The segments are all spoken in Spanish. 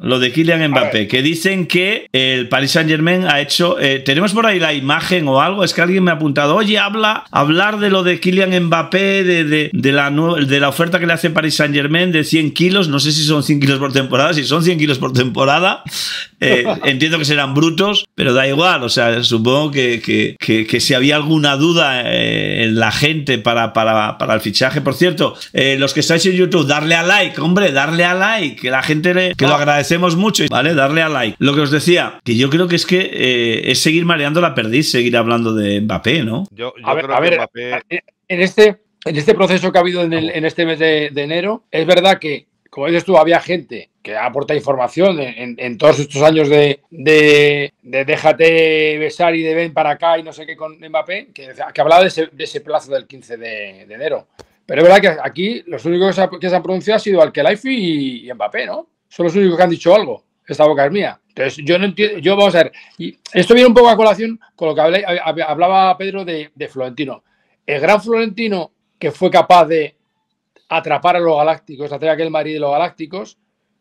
lo de Kylian Mbappé, que dicen que el Paris Saint Germain ha hecho. Eh, Tenemos por ahí la imagen o algo. Es que alguien me ha apuntado. Oye, habla, hablar de lo de Kylian Mbappé, de, de, de la, de la oferta que le hace Paris Saint Germain de 100 kilos. No sé si son 100 kilos por temporada. Si son 100 kilos por temporada, eh, entiendo que serán brutos, pero da igual. O sea, supongo que, que, que, si había alguna duda eh, en la gente para, para, para, el fichaje. Por cierto, los que estáis en YouTube, darle a like, hombre, darle a like, que la gente le, que lo ah, agradece hacemos mucho, ¿vale? Darle a like. Lo que os decía, que yo creo que es que eh, es seguir mareando la perdiz, seguir hablando de Mbappé, ¿no? Yo, a ver, a ver, en este, en este proceso que ha habido en, este mes de, enero, es verdad que como dices tú, había gente que aporta información en, todos estos años de, de, déjate besar y de ven para acá y no sé qué con Mbappé, que, que hablaba de ese, plazo del 15 de, enero. Pero es verdad que aquí los únicos que se, han pronunciado ha sido Alkelaifi y Mbappé, ¿no? son los únicos que han dicho algo. Esta boca es mía. Entonces, yo no entiendo, yo vamos a ver, y esto viene un poco a colación con lo que hablaba Pedro de, Florentino. El gran Florentino que fue capaz de atrapar a los galácticos, hacer aquel Madrid de los galácticos,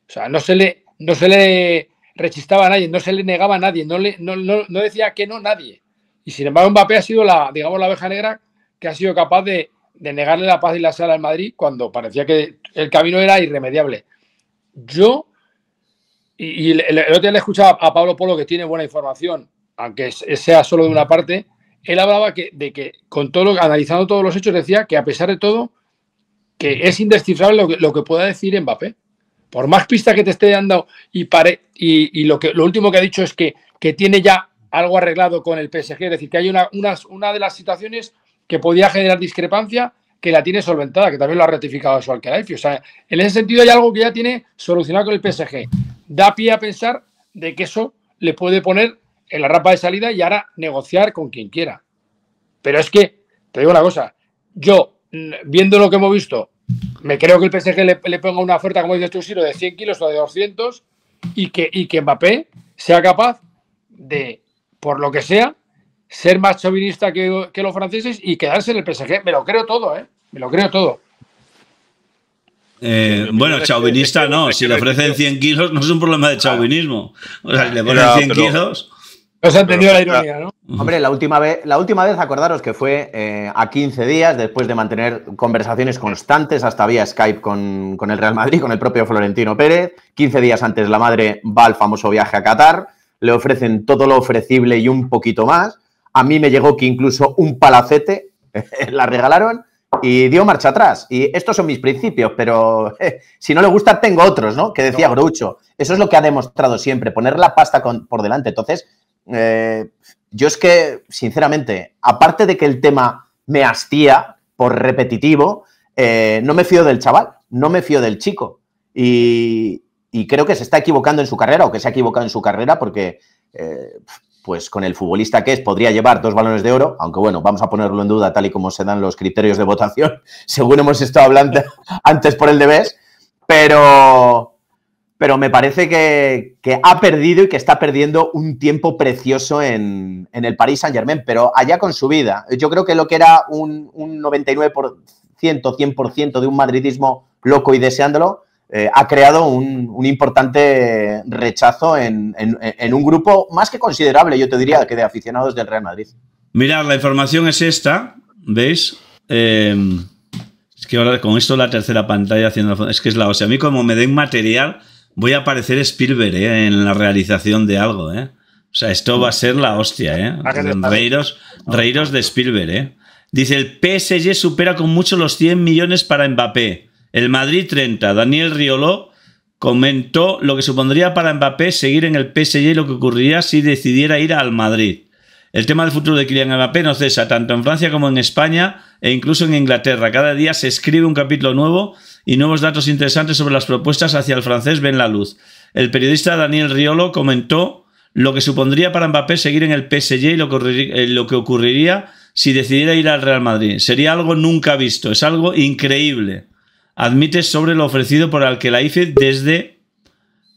o sea, no se le, no se le rechistaba a nadie, no se le negaba a nadie, no, le, no, decía que no nadie. Y sin embargo, Mbappé ha sido la, digamos, la abeja negra que ha sido capaz de, negarle la paz y la sala al Madrid cuando parecía que el camino era irremediable yo, y, el, otro día le escuchaba a Pablo Polo que tiene buena información, aunque sea solo de una parte, él hablaba de que, con todo analizando todos los hechos, decía que a pesar de todo, que es indescifrable lo que, pueda decir Mbappé. Por más pistas que te esté dando y, y, lo, que, lo último que ha dicho es que, tiene ya algo arreglado con el PSG, es decir, que hay una, una de las situaciones que podía generar discrepancia que la tiene solventada, que también lo ha ratificado su Alcalaifi. O sea, en ese sentido hay algo que ya tiene solucionado con el PSG. Da pie a pensar de que eso le puede poner en la rampa de salida y ahora negociar con quien quiera. Pero es que, te digo una cosa, yo, viendo lo que hemos visto, me creo que el PSG le, ponga una oferta, como dices tú, de 100 kilos o de 200 y que, y que Mbappé sea capaz de, por lo que sea, ser más chauvinista que, los franceses y quedarse en el PSG. Me lo creo todo, ¿eh? Me lo creo todo. Eh, bueno, chauvinista no. Si le ofrecen 100 kilos, no es un problema de ah. chauvinismo. O sea, si le ponen 100 kilos. No pues se ha entendido la ironía, ¿no? Hombre, la última vez, la última vez acordaros que fue eh, a 15 días, después de mantener conversaciones constantes, hasta vía Skype con, con, el Real Madrid, con el propio Florentino Pérez. 15 días antes la madre va al famoso viaje a Qatar, le ofrecen todo lo ofrecible y un poquito más. A mí me llegó que incluso un palacete la regalaron y dio marcha atrás. Y estos son mis principios, pero si no le gusta, tengo otros, ¿no? Que decía Groucho. Eso es lo que ha demostrado siempre, poner la pasta por delante. Entonces, eh, yo es que, sinceramente, aparte de que el tema me hastía por repetitivo, eh, no me fío del chaval, no me fío del chico. Y, y, creo que se está equivocando en su carrera o que se ha equivocado en su carrera porque eh, pues con el futbolista que es, podría llevar dos balones de oro, aunque bueno, vamos a ponerlo en duda tal y como se dan los criterios de votación, según hemos estado hablando antes por el Debes, pero, pero me parece que, ha perdido y que está perdiendo un tiempo precioso en, el Paris Saint-Germain, pero allá con su vida. Yo creo que lo que era un, un 99%, 100% de un madridismo loco y deseándolo, eh, ha creado un, importante rechazo en, un grupo más que considerable, yo te diría, que de aficionados del Real Madrid. Mirad, la información es esta, ¿veis? Eh, es que ahora con esto la tercera pantalla haciendo... Es que es la... O a mí como me den material, voy a aparecer Spielberg eh, en la realización de algo, O sea, esto va a ser la hostia, ¿eh? Ah, ah. Reiros, de Spielberg, Dice, el PSG supera con mucho los 100 millones para Mbappé. El Madrid 30, Daniel Riolo, comentó lo que supondría para Mbappé seguir en el PSG y lo que ocurriría si decidiera ir al Madrid. El tema del futuro de Kylian Mbappé no cesa tanto en Francia como en España e incluso en Inglaterra. Cada día se escribe un capítulo nuevo y nuevos datos interesantes sobre las propuestas hacia el francés ven la luz. El periodista Daniel Riolo comentó lo que supondría para Mbappé seguir en el PSG y eh, lo que ocurriría si decidiera ir al Real Madrid. Sería algo nunca visto, es algo increíble admite sobre lo ofrecido por que la desde,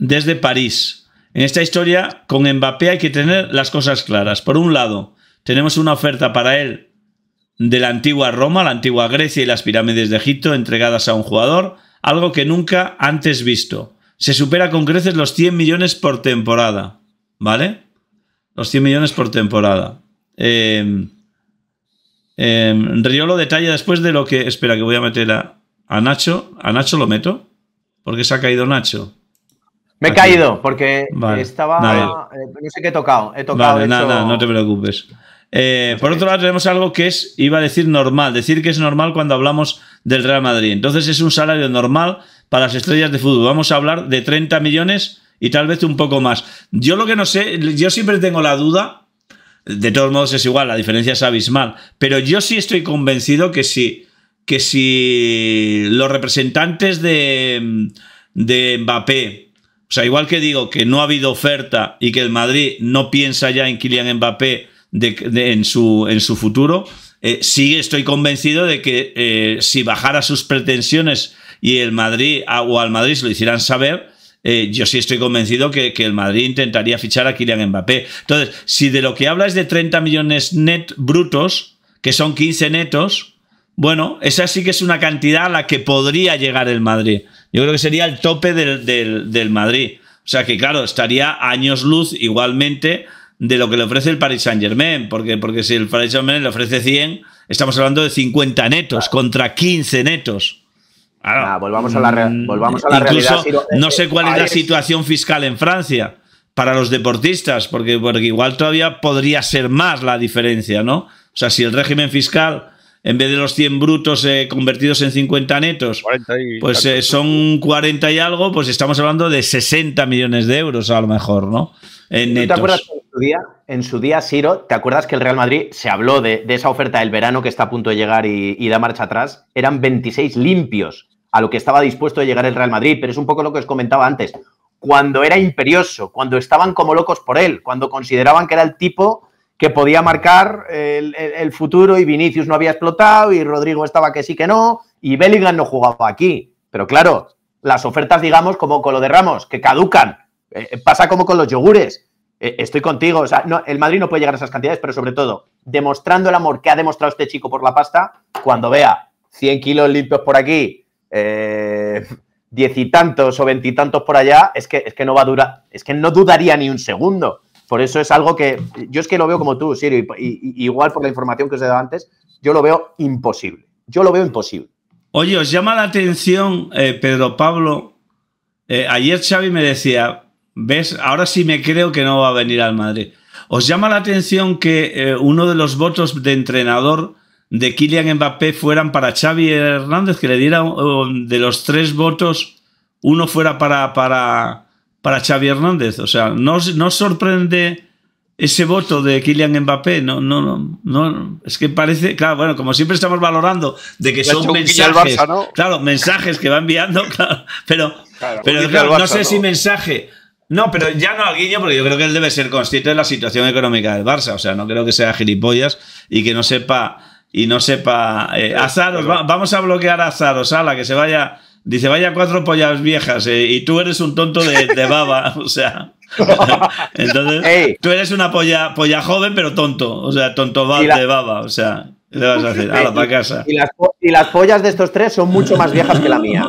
desde París. En esta historia, con Mbappé hay que tener las cosas claras. Por un lado, tenemos una oferta para él de la antigua Roma, la antigua Grecia y las pirámides de Egipto entregadas a un jugador, algo que nunca antes visto. Se supera con creces los 100 millones por temporada, ¿vale? Los 100 millones por temporada. Eh, eh, Riolo detalla después de lo que... Espera, que voy a meter a... A Nacho, lo meto. Porque se ha caído Nacho. Me he caído porque estaba. Eh, no sé qué he tocado. He tocado nada, no te preocupes. Eh, por otro lado, tenemos algo que es, iba a decir normal, decir que es normal cuando hablamos del Real Madrid. Entonces es un salario normal para las estrellas de fútbol. Vamos a hablar de 30 millones y tal vez un poco más. Yo lo que no sé, yo siempre tengo la duda, de todos modos es igual, la diferencia es abismal, pero yo sí estoy convencido que sí que si los representantes de, Mbappé, o sea, igual que digo que no ha habido oferta y que el Madrid no piensa ya en Kylian Mbappé en, su, en su futuro, eh, sí estoy convencido de que eh, si bajara sus pretensiones y el Madrid o al Madrid se lo hicieran saber, eh, yo sí estoy convencido que, que, el Madrid intentaría fichar a Kylian Mbappé. Entonces, si de lo que habla es de 30 millones net brutos, que son 15 netos, bueno, esa sí que es una cantidad a la que podría llegar el Madrid. Yo creo que sería el tope del, del, Madrid. O sea que, claro, estaría años luz igualmente de lo que le ofrece el Paris Saint Germain, porque, porque si el Paris Saint Germain le ofrece 100, estamos hablando de 50 netos contra 15 netos. Ah, pues mm, volvamos a la, volvamos a la incluso, No sé cuál es la situación fiscal en Francia para los deportistas, porque igual todavía podría ser más la diferencia, ¿no? O sea, si el régimen fiscal en vez de los 100 brutos eh, convertidos en 50 netos, pues eh, son 40 y algo, pues estamos hablando de 60 millones de euros a lo mejor, ¿no? En en su día, en su día, Ciro, te acuerdas que el Real Madrid se habló de, esa oferta del verano que está a punto de llegar y, y da marcha atrás? Eran 26 limpios a lo que estaba dispuesto a llegar el Real Madrid, pero es un poco lo que os comentaba antes. Cuando era imperioso, cuando estaban como locos por él, cuando consideraban que era el tipo que podía marcar el, futuro y Vinicius no había explotado y Rodrigo estaba que sí que no y Bellingham no jugaba aquí. Pero claro, las ofertas, digamos, como con lo de Ramos, que caducan, eh, eh, pasa como con los yogures. Eh, estoy contigo, o sea, el Madrid no puede llegar a esas cantidades, pero sobre todo, demostrando el amor que ha demostrado este chico por la pasta, cuando vea 100 kilos limpios por aquí, eh, diez y tantos o veintitantos por allá, es que, es que no va a durar, es que no dudaría ni un segundo por eso es algo que yo es que lo veo como tú, Sirio, y, igual por la información que os he dado antes, yo lo veo imposible. Yo lo veo imposible. Oye, os llama la atención, eh, Pedro Pablo. Eh, ayer Xavi me decía, ves, ahora sí me creo que no va a venir al Madrid. ¿Os llama la atención que eh, uno de los votos de entrenador de Kylian Mbappé fueran para Xavi Hernández, que le diera de los tres votos, uno fuera para, para, para Xavi Hernández. O sea, no, no sorprende ese voto de Kylian Mbappé. No, no, no, no. Es que parece, claro, bueno, como siempre estamos valorando de que son mensajes. Claro, mensajes que va enviando, claro, pero, pero no sé si mensaje. No, pero ya no al guiño, porque yo creo que él debe ser consciente de la situación económica del Barça. O sea, no creo que sea gilipollas y que no sepa. Y no sepa. Eh, Azaros, vamos a bloquear a Azaros, que se vaya Dice, vaya cuatro pollas viejas eh, y tú eres un tonto de, baba, o sea. Entonces, tú eres una polla, polla joven pero tonto, o sea, tonto de baba, o sea. Le vas a hacer, para casa. Y las, y las, pollas de estos tres son mucho más viejas que la mía.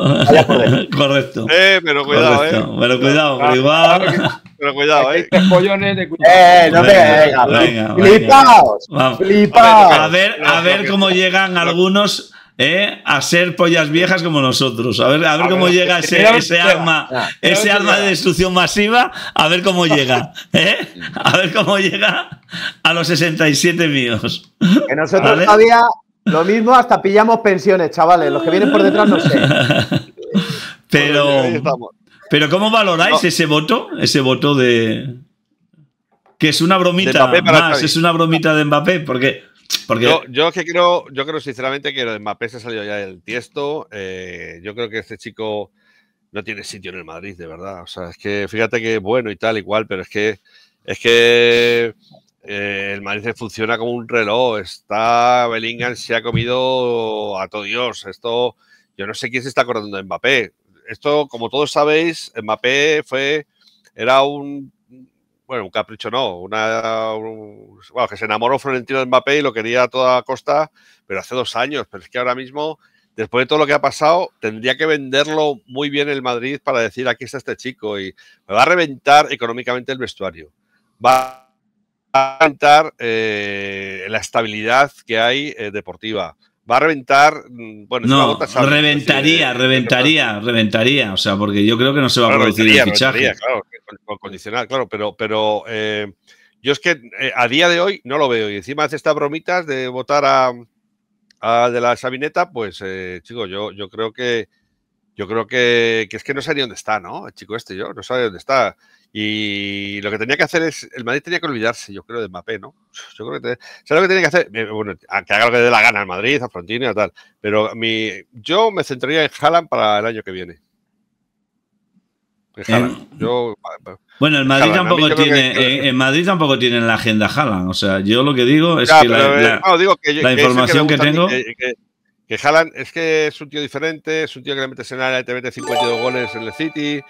Correcto. Eh, pero cuidado, eh. Pero cuidado, pero, igual. pero cuidado, eh. Pollones de cuidado. Eh, no venga, venga, venga, venga. Flipaos. Flipaos. A ver, a ver cómo llegan algunos ¿eh? a ser pollas viejas como nosotros. A ver, a ver ah, cómo llega ese, arma, ese arma de destrucción masiva, a ver cómo llega. ¿eh? A ver cómo llega a los 67 míos. Que nosotros todavía lo mismo hasta pillamos pensiones, chavales. Los que vienen por detrás no sé. Pero, pero ¿cómo valoráis ese voto? Ese voto de... Que es una bromita más, es una bromita de Mbappé, porque... Yo, que creo, yo creo sinceramente que lo Mbappé se ha salido ya del tiesto. Eh, yo creo que este chico no tiene sitio en el Madrid, de verdad. O sea, es que fíjate que bueno y tal, igual, pero es que es que eh, el Madrid funciona como un reloj. Está Bellingham se ha comido a todo Dios. Esto, yo no sé quién se está acordando de Mbappé. Esto, como todos sabéis, Mbappé fue era un bueno, un capricho no, una, bueno, que se enamoró Florentino de Mbappé y lo quería a toda costa, pero hace dos años, pero es que ahora mismo, después de todo lo que ha pasado, tendría que venderlo muy bien el Madrid para decir, aquí está este chico y me va a reventar económicamente el vestuario, va a reventar eh, la estabilidad que hay eh, deportiva, va a reventar. Mm, bueno, no, reventaría, reventaría, reventaría. O sea, porque yo creo que no se va a producir el fichaje. Claro, condicional, claro, pero, pero eh, yo es que eh, a día de hoy no lo veo. Y encima hace estas bromitas de votar a, de la Sabineta, pues, eh, chicos, yo, yo creo que. Yo creo que, que, es que no sabe dónde está, ¿no? chico este, yo no sabe dónde está. Y lo que tenía que hacer es, el Madrid tenía que olvidarse, yo creo, de Mbappé, ¿no? Yo creo que, ¿sabes lo que tenía que hacer? Bueno, que haga lo que dé la gana al Madrid, a Frontini, y tal. Pero mi, yo me centraría en Haaland para el año que viene. En eh, bueno, el eh, Madrid tampoco tiene, en, Madrid tampoco tiene la agenda Haaland. O sea, yo lo que digo es eh, que la, que información que, tengo... Que Jalan es que es un tío diferente, es un tío que le metes en área y te 52 goles en el City,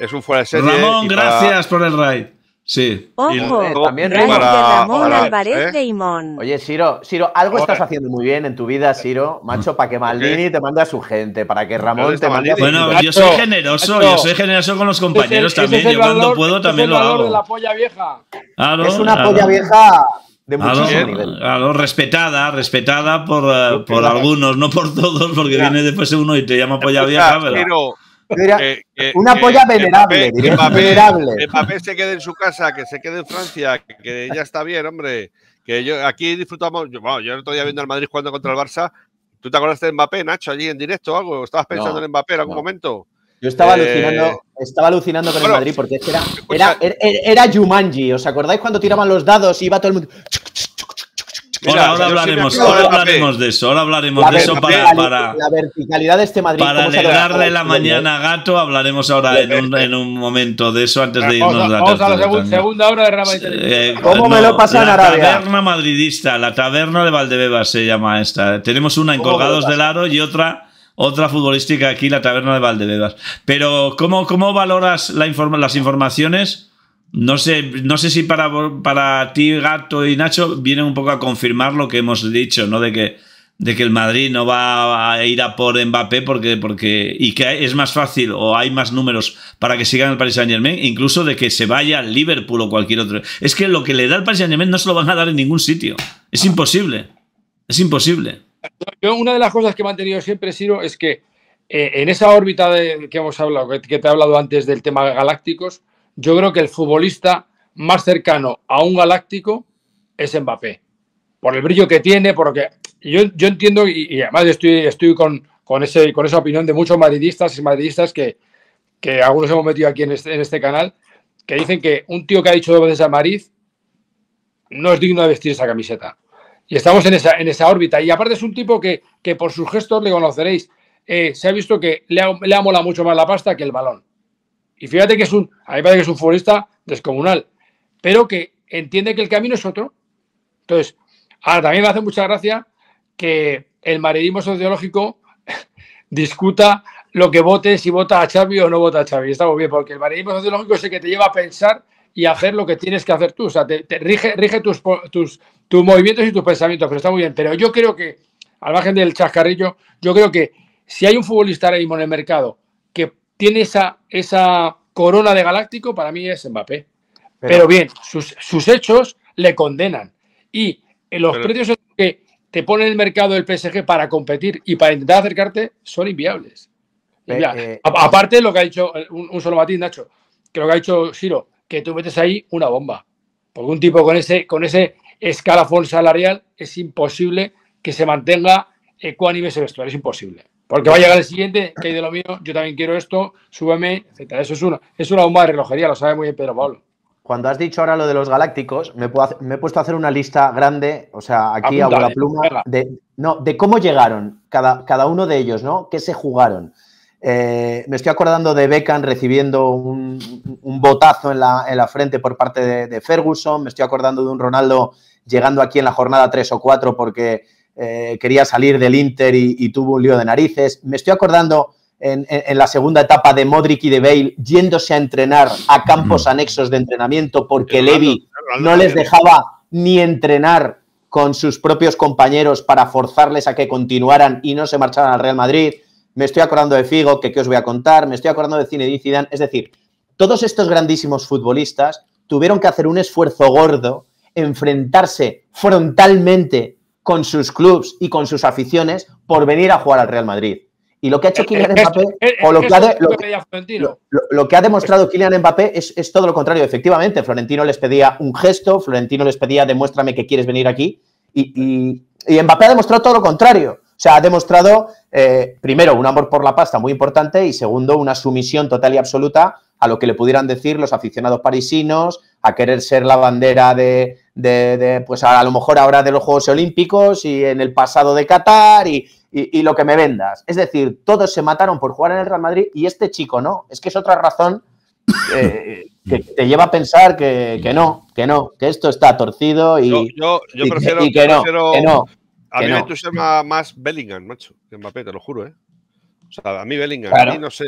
es un fuera de serie. Ramón, gracias por el raid. Sí. Ojo, y también Ramón Álvarez ¿eh? Oye, Siro, Siro, algo estás haciendo muy bien en tu vida, Siro, macho, para que Maldini te mande a su gente, para que Ramón te mande a su gente. Bueno, yo soy generoso, yo soy generoso con los compañeros también. yo cuando puedo también lo hago. De la polla vieja. es una polla vieja de muchísimo nivel. respetada, respetada por, eh, algunos, no por todos, porque viene después uno y te llama polla vieja, pero... una polla venerable, el papel, se quede en su casa, que se quede en Francia, que ya está bien, hombre. Que yo aquí disfrutamos. Yo, no estoy viendo al Madrid jugando contra el Barça. ¿Tú te acordaste de Mbappé, Nacho, allí en directo o algo? ¿Estabas pensando en Mbappé en algún momento? Yo estaba eh, alucinando, estaba alucinando con el Madrid porque era, era, er, er, era, Jumanji. ¿Os acordáis cuando tiraban los dados y iba todo el mundo? ahora, hablaremos, ahora hablaremos de eso, ahora hablaremos de eso para, para, La verticalidad de este Madrid. Para alegrarle la mañana a Gato, hablaremos ahora en un, en un, momento de eso antes de irnos a, Vamos a la segunda hora de Rama eh, ¿Cómo me lo pasa en Arabia? La taberna madridista, la taberna de Valdebebas se llama esta. Tenemos una en Colgados del Aro y otra otra futbolística aquí, la taberna de Valdebebas. Pero, ¿cómo, valoras la las informaciones? No sé, no sé si para, para ti, Gato y Nacho, vienen un poco a confirmar lo que hemos dicho, ¿no? De que, de que el Madrid no va a ir a por Mbappé porque, porque, y que es más fácil o hay más números para que sigan el Paris Saint Germain, incluso de que se vaya a Liverpool o cualquier otro. Es que lo que le da el Paris Saint Germain no se lo van a dar en ningún sitio. Es imposible. Es imposible una de las cosas que he mantenido siempre, Siro, es que eh, en esa órbita de, que hemos hablado, que, te he hablado antes del tema de galácticos, yo creo que el futbolista más cercano a un galáctico es Mbappé. Por el brillo que tiene, porque yo, yo entiendo, y, además estoy, estoy con, con, ese, con esa opinión de muchos madridistas y madridistas que, algunos hemos metido aquí este, en este, canal, que dicen que un tío que ha dicho dos veces a Mariz no es digno de vestir esa camiseta. Y estamos en esa, en esa órbita. Y aparte es un tipo que, por sus gestos le conoceréis. Eh, se ha visto que le ha, le mucho más la pasta que el balón. Y fíjate que es un, a mí parece que es un futbolista descomunal, pero que entiende que el camino es otro. Entonces, ahora también me hace mucha gracia que el maridismo sociológico discuta lo que vote, si vota a Xavi o no vota a Xavi. Estamos bien, porque el maridismo sociológico es el que te lleva a pensar y hacer lo que tienes que hacer tú. O sea, te, rige, rige tus, tus, tus movimientos y tus pensamientos, pero está muy bien. Pero yo creo que, al margen del chascarrillo, yo creo que si hay un futbolista ahora mismo en el mercado que tiene esa, esa corona de galáctico, para mí es Mbappé. Pero, bien, sus, hechos le condenan. Y los precios que te pone en el mercado el PSG para competir y para intentar acercarte son inviables. Eh, aparte lo que ha dicho eh, un, solo matiz, Nacho, que lo que ha dicho Siro, que tú metes ahí una bomba. Porque un tipo con ese, con ese escalafón salarial es imposible que se mantenga ecuánime ese vestuario, es imposible. Porque va a llegar el siguiente, que hay de lo mío, yo también quiero esto, súbeme, etcétera. Eso es una, bomba de relojería, lo sabe muy bien Pedro Pablo. Cuando has dicho ahora lo de los galácticos, me, he puesto a hacer una lista grande, o sea, aquí la pluma, de, no, de cómo llegaron cada, cada uno de ellos, ¿no? ¿Qué se jugaron? Eh, me estoy acordando de Beckham recibiendo un, botazo en la, frente por parte de, Ferguson, me estoy acordando de un Ronaldo llegando aquí en la jornada 3 o 4 porque eh, quería salir del Inter y, tuvo un lío de narices, me estoy acordando en, la segunda etapa de Modric y de Bale yéndose a entrenar a campos mm. anexos de entrenamiento porque Levy no les dejaba ni entrenar con sus propios compañeros para forzarles a que continuaran y no se marcharan al Real Madrid me estoy acordando de Figo, que qué os voy a contar, me estoy acordando de Zinedine Zidane, es decir, todos estos grandísimos futbolistas tuvieron que hacer un esfuerzo gordo, enfrentarse frontalmente con sus clubes y con sus aficiones por venir a jugar al Real Madrid. Y lo que ha hecho eh, Kylian eh, eh, Mbappé, lo que, ha que ha, demostrado Kylian Mbappé es, todo lo contrario. Efectivamente, Florentino les pedía un gesto, Florentino les pedía demuéstrame que quieres venir aquí, y Mbappé ha demostrado todo lo contrario. O sea, ha demostrado, eh, primero, un amor por la pasta muy importante y segundo, una sumisión total y absoluta a lo que le pudieran decir los aficionados parisinos, a querer ser la bandera de, pues a, lo mejor ahora de los Juegos Olímpicos y en el pasado de Qatar y, lo que me vendas. Es decir, todos se mataron por jugar en el Real Madrid y este chico no. Es que es otra razón eh, que te lleva a pensar que, no, que no, que esto está torcido y, yo, prefiero, que, No, que no. A mí no. me entusiasma más Bellingham, macho, que Mbappé, te lo juro, ¿eh? O sea, a mí Bellingham, a mí no sé.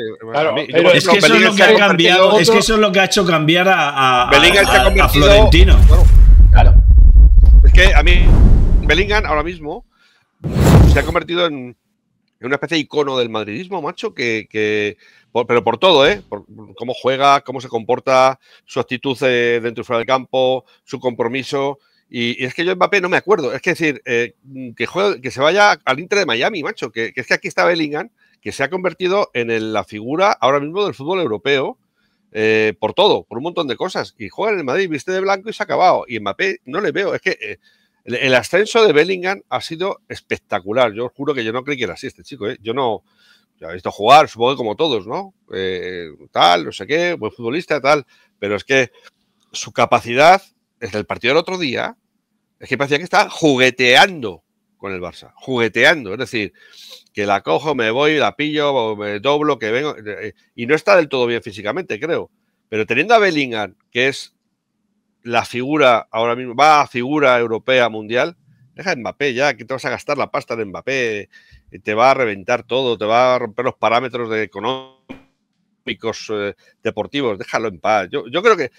pero es, que eso es, lo que ha cambiado, es que eso es lo que ha hecho cambiar a, a, Florentino. claro. Es que a mí Bellingham ahora mismo se ha convertido en, una especie de icono del madridismo, macho, que, pero por todo, ¿eh? Por, cómo juega, cómo se comporta, su actitud eh, dentro y fuera del campo, su compromiso. Y, es que yo Mbappé no me acuerdo. Es que decir, eh, mm, que, se vaya al Inter de Miami, macho. Que, es que aquí está Bellingham, que se ha convertido en la figura ahora mismo del fútbol europeo eh, por todo, por un montón de cosas. Y juega en el Madrid, viste de blanco y se ha acabado. Y Mbappé no le veo. Es que eh, el, ascenso de Bellingham ha sido espectacular. Yo os juro que yo no creí que era así este chico. Yo no. Ya he visto jugar, supongo como todos, ¿no? tal, no sé qué, buen futbolista, tal. Pero es que su capacidad desde el partido del otro día, es que parecía que estaba jugueteando con el Barça, jugueteando, es decir, que la cojo, me voy, la pillo, me doblo, que vengo, eh, y no está del todo bien físicamente, creo, pero teniendo a Bellingham, que es la figura ahora mismo, va a figura europea mundial, deja Mbappé ya, que te vas a gastar la pasta de Mbappé, eh, te va a reventar todo, te va a romper los parámetros de económicos, eh, deportivos, déjalo en paz. yo creo que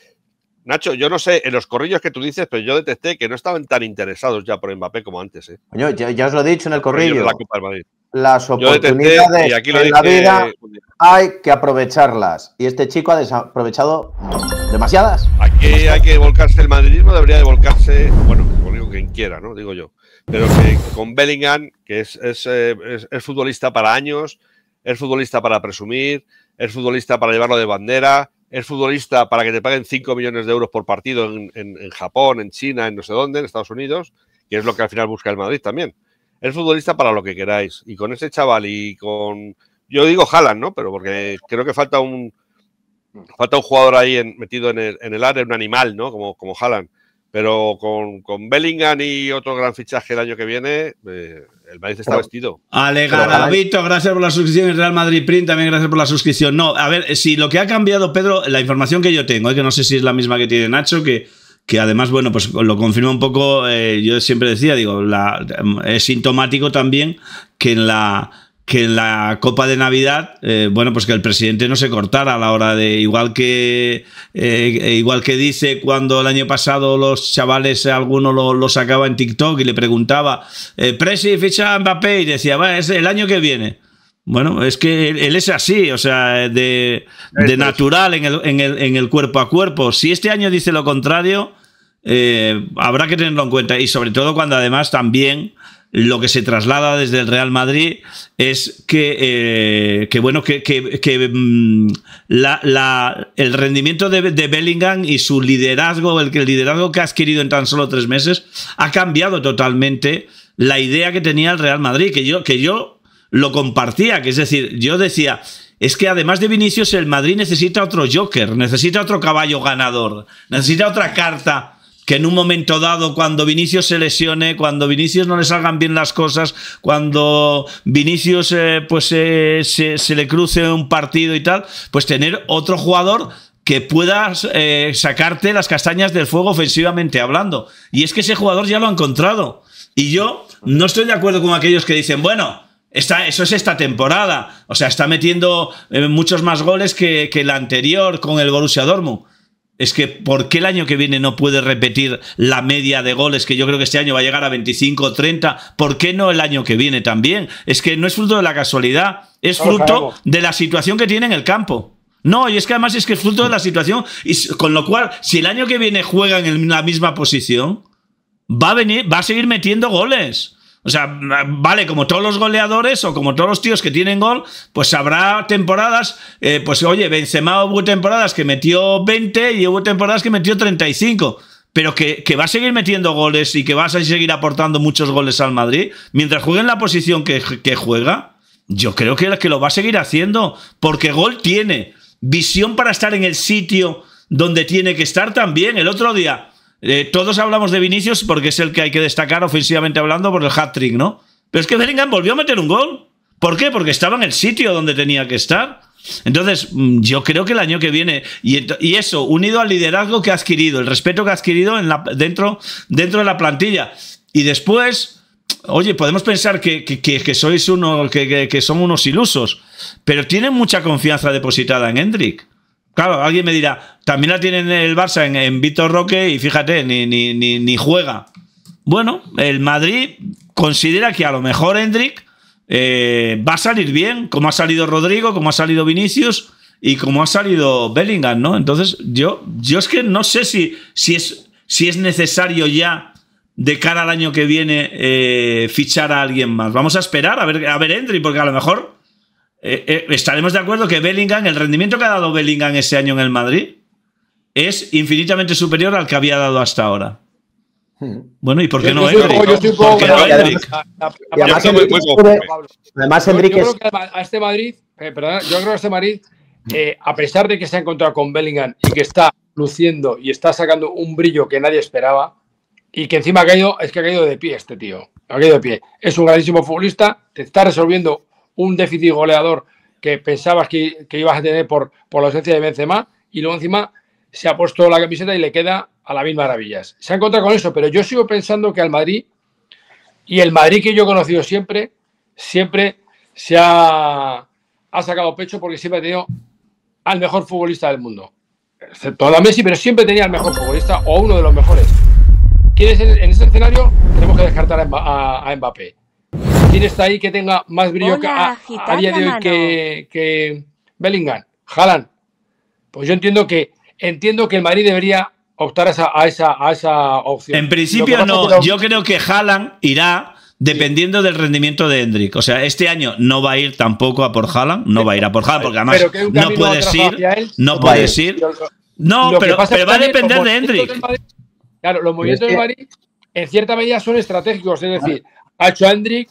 Nacho, yo no sé, en los corrillos que tú dices, pero yo detecté que no estaban tan interesados ya por Mbappé como antes. Yo, ¿eh? ya, os lo he dicho en el corrillo. La la vida hay que aprovecharlas. Y este chico ha desaprovechado demasiadas. Aquí hay que volcarse, el madridismo debería de volcarse, bueno, con quien quiera, ¿no? Digo yo. Pero que con Bellingham, que eh, es, es futbolista para años, es futbolista para presumir, es futbolista para llevarlo de bandera, es futbolista para que te paguen 5 millones de euros por partido en, en, Japón, en China, en no sé dónde, en Estados Unidos, que es lo que al final busca el Madrid también. Es futbolista para lo que queráis. Y con ese chaval y con. Yo digo Jalan, ¿no? Pero porque creo que falta un. Falta un jugador ahí en, metido en el, en el área, un animal, ¿no? Como, como pero con, Bellingham y otro gran fichaje el año que viene, eh, el Madrid está vestido. Ale Vito, gracias por la suscripción. y Real Madrid Print, también gracias por la suscripción. No, a ver, si lo que ha cambiado, Pedro, la información que yo tengo, eh, que no sé si es la misma que tiene Nacho, que, que además, bueno, pues lo confirma un poco, eh, yo siempre decía, digo, es sintomático también que en la que la copa de Navidad, eh, bueno, pues que el presidente no se cortara a la hora de, igual que, eh, igual que dice cuando el año pasado los chavales, alguno lo, sacaba en TikTok y le preguntaba, eh, Presi, ficha Mbappé, y decía, va, es el año que viene. Bueno, es que él, es así, o sea, de, natural en el, en, el, en el cuerpo a cuerpo. Si este año dice lo contrario, eh, habrá que tenerlo en cuenta y sobre todo cuando además también lo que se traslada desde el Real Madrid es que, eh, bueno, que, mm, el rendimiento de, Bellingham y su liderazgo, el, el liderazgo que ha adquirido en tan solo tres meses, ha cambiado totalmente la idea que tenía el Real Madrid, que yo, que yo lo compartía, que es decir, yo decía, es que además de Vinicius, el Madrid necesita otro Joker, necesita otro caballo ganador, necesita otra carta que en un momento dado, cuando Vinicius se lesione, cuando Vinicius no le salgan bien las cosas, cuando Vinicius eh, pues, eh, se, le cruce un partido y tal, pues tener otro jugador que pueda eh, sacarte las castañas del fuego ofensivamente hablando. Y es que ese jugador ya lo ha encontrado. Y yo no estoy de acuerdo con aquellos que dicen, bueno, está eso es esta temporada. O sea, está metiendo muchos más goles que, que la anterior con el Borussia Dortmund. Es que, ¿por qué el año que viene no puede repetir la media de goles? Que yo creo que este año va a llegar a 25 o 30. ¿Por qué no el año que viene también? Es que no es fruto de la casualidad, es fruto de la situación que tiene en el campo. No, y es que además es que es fruto de la situación. Y con lo cual, si el año que viene juega en la misma posición, va a venir, va a seguir metiendo goles. O sea, vale, como todos los goleadores o como todos los tíos que tienen gol, pues habrá temporadas, eh, pues oye, Benzema hubo temporadas que metió 20 y hubo temporadas que metió 35 pero que, que, va a seguir metiendo goles y que va a seguir aportando muchos goles al Madrid, mientras juegue en la posición que, juega, yo creo que, que lo va a seguir haciendo, porque gol tiene, visión para estar en el sitio donde tiene que estar también. El otro día, eh, todos hablamos de Vinicius porque es el que hay que destacar ofensivamente hablando por el hat-trick, ¿no? Pero es que Bellingham volvió a meter un gol. ¿Por qué? Porque estaba en el sitio donde tenía que estar. Entonces, mm, yo creo que el año que viene, y, eso, unido al liderazgo que ha adquirido, el respeto que ha adquirido dentro, dentro de la plantilla. Y después, oye, podemos pensar que, sois uno, que, son unos ilusos, pero tienen mucha confianza depositada en Hendrik. Claro, alguien me dirá, también la tienen el Barça en, en Roque y fíjate, ni, ni, juega. Bueno, el Madrid considera que a lo mejor Hendrik eh, va a salir bien, como ha salido Rodrigo, como ha salido Vinicius y como ha salido Bellingham, ¿no? Entonces, yo, yo es que no sé si, si, es, si es necesario ya de cara al año que viene eh, fichar a alguien más. Vamos a esperar a ver, a ver porque a lo mejor eh, eh, estaremos de acuerdo que Bellingham, el rendimiento que ha dado Bellingham ese año en el Madrid, es infinitamente superior al que había dado hasta ahora. Hmm. Bueno, ¿y por qué no Además, a este Madrid, eh, yo creo que este Madrid, a pesar de que se ha encontrado con Bellingham y que está luciendo y está sacando un brillo que nadie esperaba, y que encima ha caído, es que ha caído de pie este tío. Ha caído de pie. Es un grandísimo futbolista, te está resolviendo un déficit goleador que pensabas que, ibas a tener por, por la ausencia de Benzema y luego encima se ha puesto la camiseta y le queda a la misma maravillas. Se ha encontrado con eso, pero yo sigo pensando que al Madrid y el Madrid que yo he conocido siempre, siempre se ha, sacado pecho porque siempre ha tenido al mejor futbolista del mundo. Excepto a la Messi, pero siempre tenía al mejor futbolista o uno de los mejores. quieres en ese escenario? Tenemos que descartar a, a Mbappé. ¿Quién está ahí que tenga más brillo que a, día de hoy que, Bellingham? Haaland. Pues yo entiendo que entiendo que el Madrid debería optar a esa, a esa, opción. En principio no. Yo creo que Haaland irá dependiendo del rendimiento de Hendrik. O sea, este año no va a ir tampoco a por Haaland, no va a ir a por Haaland, porque además no puede ir, no puedes ir. No, pero, va a depender de Hendrik. Claro, los movimientos de Madrid en cierta medida son estratégicos, es decir, hecho Andrick,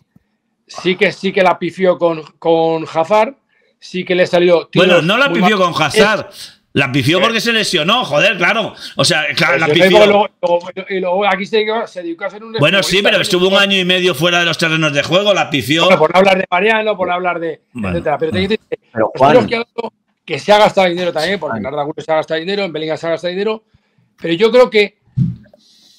sí que sí que la pifió con, con Jafar, sí que le salió. Bueno, no la pifió con Hazard. La pifió eh. porque se lesionó, joder, claro. O sea, claro, la pifió. Luego, luego, aquí se, se dedicó a hacer un. Bueno, sí, pero estuvo un año y medio fuera de los terrenos de juego, la pifió. Bueno, por no hablar de Mariano, por no hablar de. Pero te quiero que, se ha gastado dinero también, porque en Arda se ha gastado dinero, en Bellingham se ha gastado dinero. Pero yo creo que.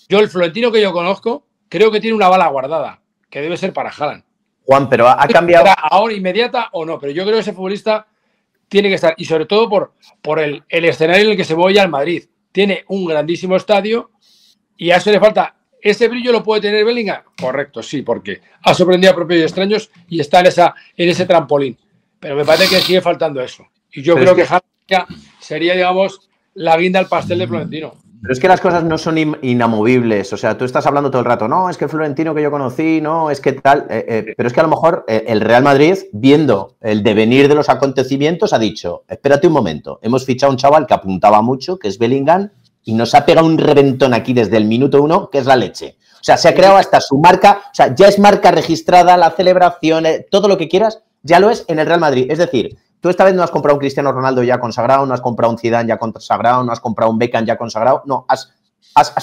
Yo, el Florentino que yo conozco, creo que tiene una bala guardada que debe ser para Haaland. Juan, pero ha, cambiado. Ahora inmediata o no, pero yo creo que ese futbolista tiene que estar, y sobre todo por, por el, escenario en el que se voy al Madrid. Tiene un grandísimo estadio y a eso le falta. ¿Ese brillo lo puede tener Bellingham? Correcto, sí, porque ha sorprendido a propios y extraños y está en, esa, en ese trampolín. Pero me parece que sigue faltando eso. Y yo creo que, que sería, digamos, la guinda al pastel de Florentino. Pero es que las cosas no son inamovibles. O sea, tú estás hablando todo el rato, no, es que Florentino que yo conocí, no, es que tal. Eh, eh, pero es que a lo mejor eh, el Real Madrid, viendo el devenir de los acontecimientos, ha dicho: espérate un momento, hemos fichado un chaval que apuntaba mucho, que es Bellingham, y nos ha pegado un reventón aquí desde el minuto uno, que es la leche. O sea, se ha creado hasta su marca, o sea, ya es marca registrada, la celebración, todo lo que quieras, ya lo es en el Real Madrid. Es decir, Tú esta vez no has comprado un Cristiano Ronaldo ya consagrado, no has comprado un Zidane ya consagrado, no has comprado un Beckham ya consagrado, no, has,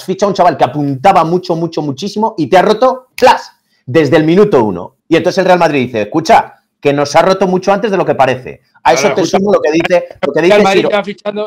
fichado un chaval que apuntaba mucho, mucho, muchísimo y te ha roto, ¡Clas! Desde el minuto uno. Y entonces el Real Madrid dice, escucha, que nos ha roto mucho antes de lo que parece. A eso te sumo lo que dice. Lo que Madrid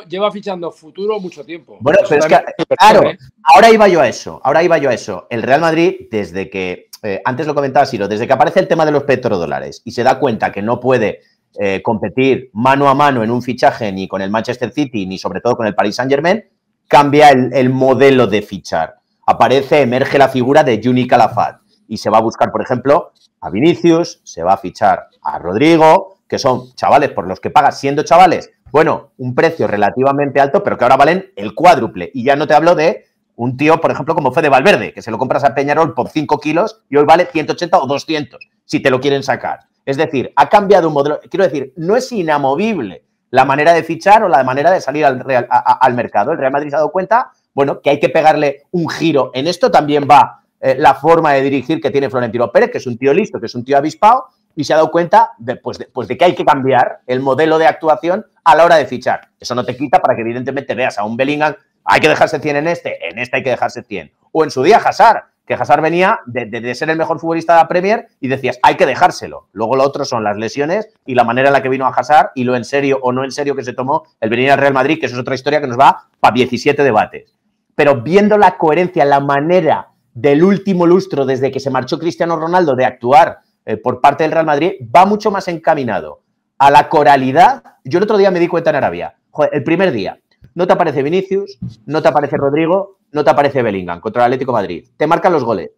lleva fichando, futuro mucho tiempo. Bueno, pero es que, claro, ¿eh? ahora iba yo a eso. Ahora iba yo a eso. El Real Madrid, desde que, eh, antes lo comentaba Siro, desde que aparece el tema de los petrodólares y se da cuenta que no puede eh, competir mano a mano en un fichaje ni con el Manchester City ni sobre todo con el Paris Saint Germain, cambia el, modelo de fichar. Aparece, emerge la figura de Juni Calafat y se va a buscar, por ejemplo, a Vinicius, se va a fichar a Rodrigo, que son chavales por los que pagas siendo chavales, bueno, un precio relativamente alto, pero que ahora valen el cuádruple. Y ya no te hablo de un tío, por ejemplo, como de Valverde, que se lo compras a Peñarol por 5 kilos y hoy vale 180 o 200, si te lo quieren sacar. Es decir, ha cambiado un modelo. Quiero decir, no es inamovible la manera de fichar o la manera de salir al, al mercado. El Real Madrid se ha dado cuenta, bueno, que hay que pegarle un giro. En esto también va eh, la forma de dirigir que tiene Florentino Pérez, que es un tío listo, que es un tío avispado, y se ha dado cuenta de, pues de, pues de que hay que cambiar el modelo de actuación a la hora de fichar. Eso no te quita para que evidentemente veas a un Bellingham hay que dejarse 100 en este, en este hay que dejarse 100. O en su día Hazard, que Hazard venía de, ser el mejor futbolista de la Premier y decías, hay que dejárselo. Luego lo otro son las lesiones y la manera en la que vino a Hazard y lo en serio o no en serio que se tomó el venir al Real Madrid, que eso es otra historia que nos va para 17 debates. Pero viendo la coherencia, la manera del último lustro desde que se marchó Cristiano Ronaldo de actuar eh, por parte del Real Madrid, va mucho más encaminado a la coralidad. Yo el otro día me di cuenta en Arabia, el primer día, no te aparece Vinicius, no te aparece Rodrigo, no te aparece Bellingham contra el Atlético Madrid. Te marcan los goles.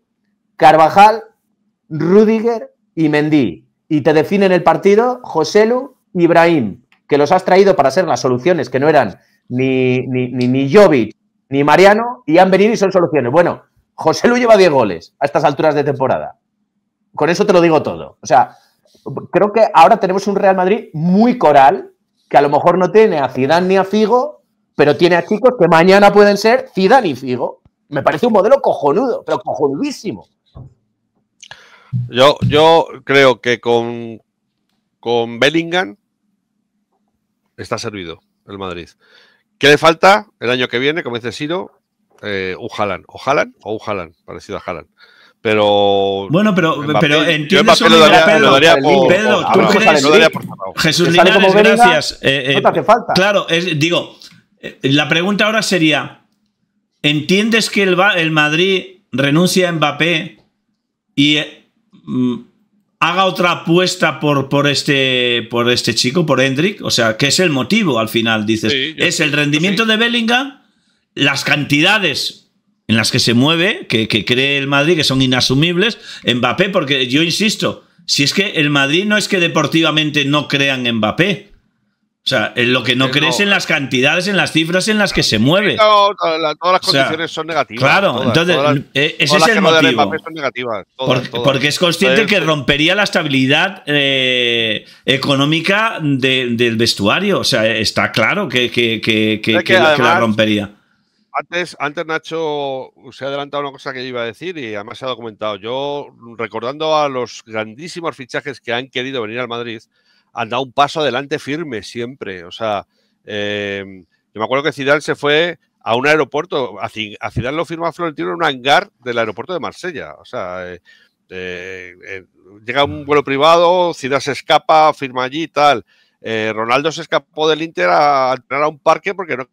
Carvajal, Rudiger y Mendy. Y te definen el partido Joselu y Ibrahim, que los has traído para ser las soluciones que no eran ni, ni, ni, ni ni Mariano y han venido y son soluciones. Bueno, Joselu lleva 10 goles a estas alturas de temporada. Con eso te lo digo todo. O sea, creo que ahora tenemos un Real Madrid muy coral, que a lo mejor no tiene a Zidane ni a Figo, pero tiene a chicos que mañana pueden ser Zidane y Figo. Me parece un modelo cojonudo, pero cojonudísimo. Yo, yo creo que con, con Bellingham está servido el Madrid. ¿Qué le falta el año que viene? Como dice Siro, eh, un O Jalan, o un parecido a Jalan. Pero. Bueno, pero, en pero Pedro. Pedro, tú crees. Jesús Linares, gracias. Eh, eh, falta. Claro, digo, eh, la pregunta ahora sería, ¿entiendes que el, Madrid renuncia a Mbappé y eh, mm, haga otra apuesta por, por, este, por este chico, por Hendrik? O sea, ¿qué es el motivo al final? Dices, ¿es el rendimiento de Bellingham? ¿Las cantidades en las que se mueve, que, cree el Madrid, que son inasumibles, Mbappé, porque yo insisto, si es que el Madrid no es que deportivamente no crean en Mbappé, o sea, en lo que no crees en las cantidades, en las cifras en las que se mueve. todas las condiciones son negativas. Claro, entonces eh, ese es el motivo. Son negativas, porque, es consciente que rompería la estabilidad eh, económica del vestuario. O sea, está claro que, la rompería. Antes, antes Nacho se ha adelantado una cosa que yo iba a decir y además se ha documentado. Yo, recordando a los grandísimos fichajes que han querido venir al Madrid, han dado un paso adelante firme siempre. O sea, em, yo me acuerdo que Zidane se fue a un aeropuerto, a, Zidane lo firma Florentino en un hangar del aeropuerto de Marsella. O sea, eh, eh, eh, llega un mm. vuelo privado, Zidane se escapa, firma allí y tal. Ronaldo se escapó del Inter a entrar a un parque porque no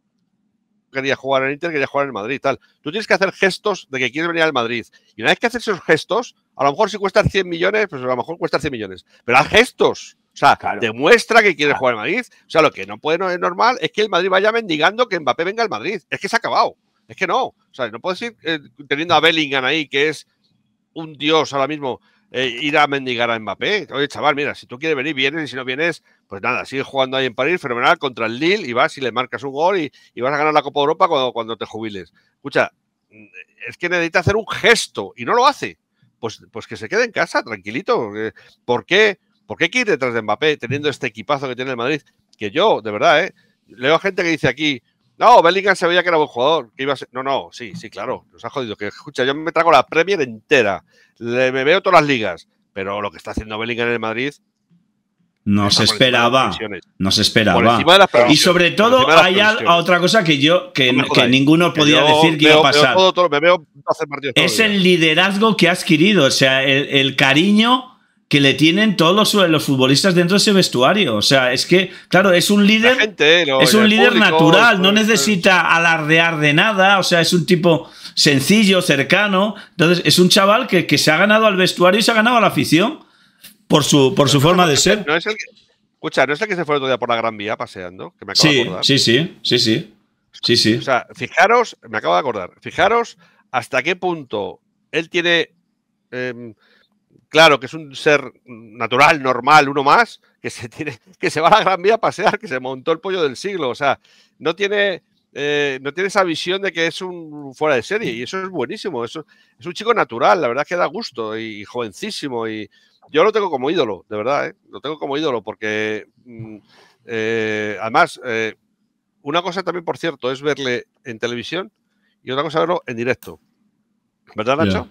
quería jugar en Inter, quería jugar en Madrid y tal. Tú tienes que hacer gestos de que quieres venir al Madrid. Y una vez que haces esos gestos, a lo mejor si cuesta 100 millones, pues a lo mejor cuesta 100 millones. Pero haz gestos sea, demuestra que quiere ah. jugar en Madrid. O sea, lo que no puede no es normal es que el Madrid vaya mendigando que Mbappé venga al Madrid. Es que se ha acabado. Es que no. O sea, no puedes ir eh, teniendo a Bellingham ahí, que es un dios ahora mismo, eh, ir a mendigar a Mbappé. Oye, chaval, mira, si tú quieres venir, vienes, y si no vienes, pues nada, sigues jugando ahí en París, fenomenal, contra el Lille, y vas y le marcas un gol y, vas a ganar la Copa Europa cuando, cuando te jubiles. Escucha, mm, es que necesita hacer un gesto y no lo hace. Pues, pues que se quede en casa, tranquilito. Eh, ¿Por qué? ¿Por qué hay ir detrás de Mbappé teniendo este equipazo que tiene el Madrid? Que yo, de verdad, ¿eh? leo gente que dice aquí, no, Bellingham se veía que era buen jugador, No, no, sí, sí, claro, nos ha jodido. Que escucha, yo me trago la Premier entera, le, me veo todas las ligas, pero lo que está haciendo Bellingham en el Madrid... No se esperaba, no se esperaba. Y sobre todo hay otra cosa que yo, que, ninguno podía decir que iba a pasar. es el liderazgo que ha adquirido, o sea, el cariño que le tienen todos los, futbolistas dentro de ese vestuario. O sea, es que, claro, es un líder. es un líder natural, pues, no pues. necesita alardear de nada. O sea, es un tipo sencillo, cercano. Entonces, es un chaval que, se ha ganado al vestuario y se ha ganado a la afición por su, por su forma de ser. No es que, escucha, ¿no es el que se fue el otro día por la Gran Vía paseando? sí, sí, sí, sí, sí. Sí, O sea, fijaros, me acabo de acordar, fijaros hasta qué punto él tiene. Em, claro, que es un ser natural, normal, uno más, que se, tiene, que se va a la Gran Vía a pasear, que se montó el pollo del siglo. O sea, no tiene, eh, no tiene esa visión de que es un fuera de serie y eso es buenísimo. Eso, es un chico natural, la verdad que da gusto y, jovencísimo. Y yo lo tengo como ídolo, de verdad, ¿eh? lo tengo como ídolo porque mm, eh, además, una cosa también, por cierto, es verle en televisión y otra cosa verlo en directo. ¿Verdad, Nacho?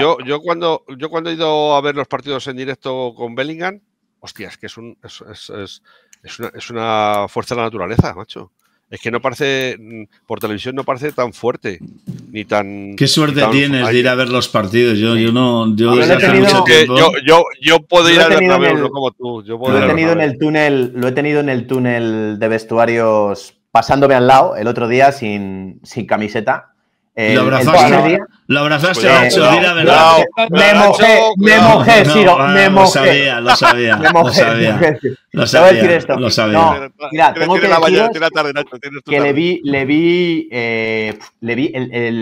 Yo, cuando, yo cuando he ido a ver los partidos en directo con Bellingham, hostias, que es, un, es, una, fuerza de la naturaleza, macho. Es que no parece, mm, por televisión no parece tan fuerte, ni tan... Qué suerte tienes de ir a ver los partidos, yo, no... Yo, yo, puedo ir a como tú. lo, he tenido en el túnel, lo he tenido en el túnel de vestuarios pasándome al lado el otro día sin, sin camiseta lo abrazaste, abrazaste Nacho, Me mojé, me mojé, no me mojé. Lo sabía, lo sabía, me mojé, lo sabía, lo sabía. mira, tengo que decir que le vi, le vi, eh, le vi,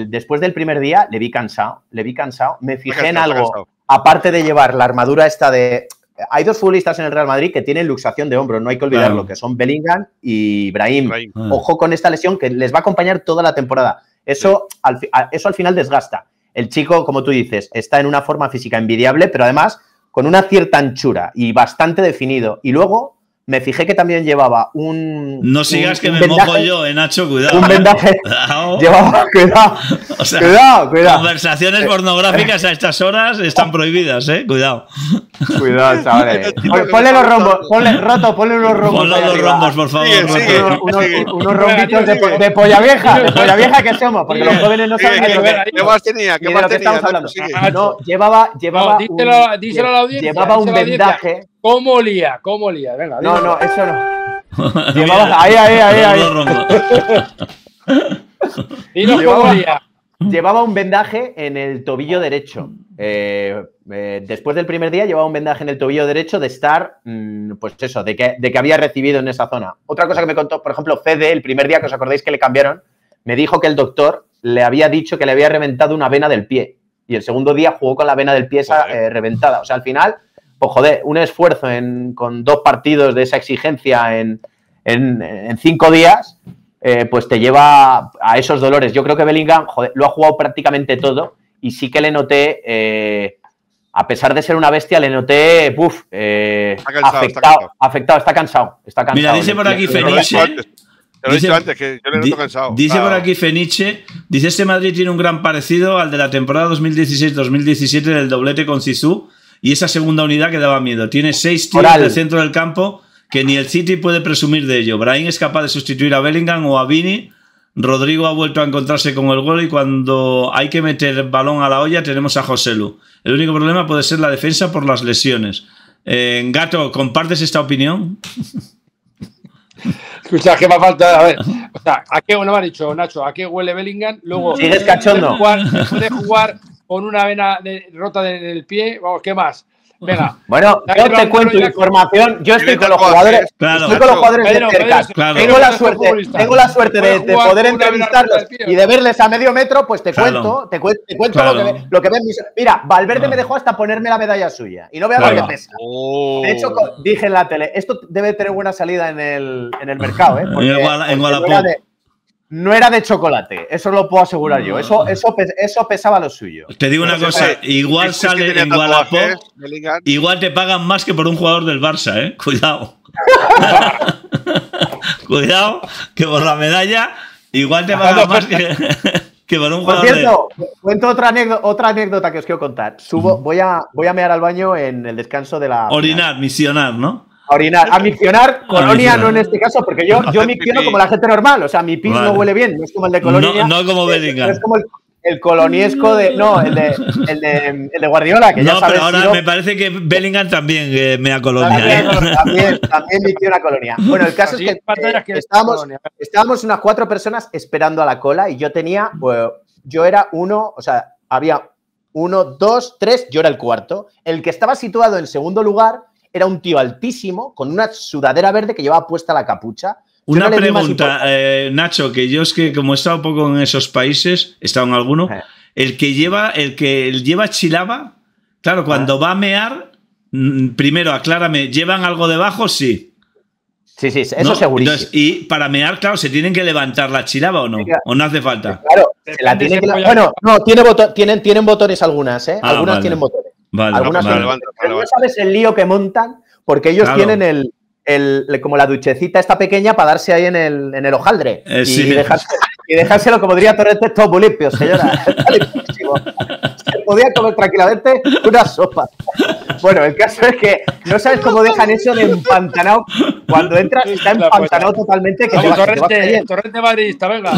después del primer día, le vi cansado, le vi cansado, me fijé en algo, aparte de llevar la armadura esta de... Hay dos futbolistas en el Real Madrid que tienen luxación de hombro, no hay que olvidarlo, que son Bellingham y Brahim. Ah. Ojo con esta lesión que les va a acompañar toda la temporada. Eso, eso al final desgasta. El chico, como tú dices, está en una forma física envidiable, pero además con una cierta anchura y bastante definido. Y luego me fijé que también llevaba un. No sigas que me mojo yo, eh, Nacho, cuidado. Un vendaje. Cuidado. Llevaba, cuidado. cuidado, cuidado. Conversaciones eh. pornográficas a estas horas están prohibidas, eh. Cuidado. Cuidado, chavales. ponle los rombos, ponle, roto, ponle unos rombos. Ponle los rombos, por favor. unos, rombitos de, polla vieja, de polla vieja que somos, porque los jóvenes no saben que, ¿Qué más hablando. No, llevaba, llevaba. díselo, a la audiencia. Llevaba un vendaje ¿Cómo olía? ¿Cómo olía? Venga, no, no, eso no. ahí, ahí, ahí, ahí. llevaba, cómo olía. Llevaba un vendaje en el tobillo derecho. Eh, eh, después del primer día llevaba un vendaje en el tobillo derecho de estar, mm, pues eso, de que, de que había recibido en esa zona. Otra cosa que me contó, por ejemplo, Fede, el primer día que os acordáis que le cambiaron, me dijo que el doctor le había dicho que le había reventado una vena del pie. Y el segundo día jugó con la vena del pie esa eh, reventada. O sea, al final joder, un esfuerzo con dos partidos de esa exigencia en, cinco días, eh, pues te lleva a esos dolores. Yo creo que Bellingham lo ha jugado prácticamente todo y sí que le noté, eh, a pesar de ser una bestia, le noté, eh, afectado, está cansado. está dice por aquí Feniche. dice, por aquí Feniche, dice este Madrid tiene un gran parecido al de la temporada 2016-2017 del doblete con Sisu y esa segunda unidad que daba miedo. Tiene seis tiros el centro del campo que ni el City puede presumir de ello. Brahim es capaz de sustituir a Bellingham o a Vini. Rodrigo ha vuelto a encontrarse con el gol y cuando hay que meter balón a la olla tenemos a Joselu. El único problema puede ser la defensa por las lesiones. Eh, Gato, ¿compartes esta opinión? Escucha, ¿qué me falta? A ver, o sea, ¿a qué, ha dicho Nacho? ¿A qué huele Bellingham? Luego, ¿Sigues cachondo? Puede puede jugar con una vena de, rota del, pie, vamos, ¿qué más? Venga. Bueno, yo te cuento información. Yo estoy con los jugadores. estoy con los jugadores de Tengo la suerte, tengo la suerte de, poder entrevistarlos y de verles a medio metro, pues te cuento, te cuento, lo que, ve, Mira, Valverde me dejó hasta ponerme la medalla suya. Y no veo lo que pesa. Oh. De hecho, dije en la tele, esto debe tener buena salida en el, en el mercado, ¿eh? en Guadalajara. No era de chocolate, eso lo puedo asegurar yo. Eso, eso, eso pesaba lo suyo. Te digo una cosa, igual sale en igual te pagan más que por un jugador del Barça, ¿eh? Cuidado. Cuidado, que por la medalla igual te pagan más que... por un jugador por cierto, cuento otra anécdota, que os quiero contar. Subo, voy a, voy a mear al baño en el descanso de la... Orinar, misionar, ¿no? A orinar, a miccionar, colonia no en este caso, porque yo, micciono como la gente normal, o sea, mi pis no huele bien, no es como el de colonia. No, como Bellingham. Es como el, coloniesco de. No, el de, el de, el de Guardiola, que no, ya sabes. Pero ahora me parece que Bellingham también eh, me da colonia. También, ¿eh? también, una colonia. Bueno, el caso es que, estábamos, estábamos, unas cuatro personas esperando a la cola y yo tenía. Pues, yo era uno, o sea, había uno, dos, tres, yo era el cuarto. El que estaba situado en segundo lugar era un tío altísimo con una sudadera verde que llevaba puesta la capucha. Una pregunta, eh, Nacho, que yo es que como he estado un poco en esos países, he estado en alguno, eh. el que lleva, el que lleva chilaba, claro, cuando eh. va a mear, mm, primero aclárame, ¿llevan algo debajo? Sí. Sí, sí, eso es segurísimo. y para mear, claro, ¿se tienen que levantar la chilaba o no? ¿O no hace falta? Claro, se la tienen que Bueno, no, tiene tienen, tienen botones algunas, ¿eh? Ah, algunas tienen botones. Vale, no sabes el lío que montan porque ellos tienen el, como la duchecita esta pequeña para darse ahí en el, en el hojaldre eh, y dejarse y dejárselo como diría Torrente todo limpio, señora. Se podía comer tranquilamente una sopa. Bueno, el caso es que no sabes cómo dejan eso de empantanado. Cuando entras está empantanado totalmente. Que Vamos, torrente, venga.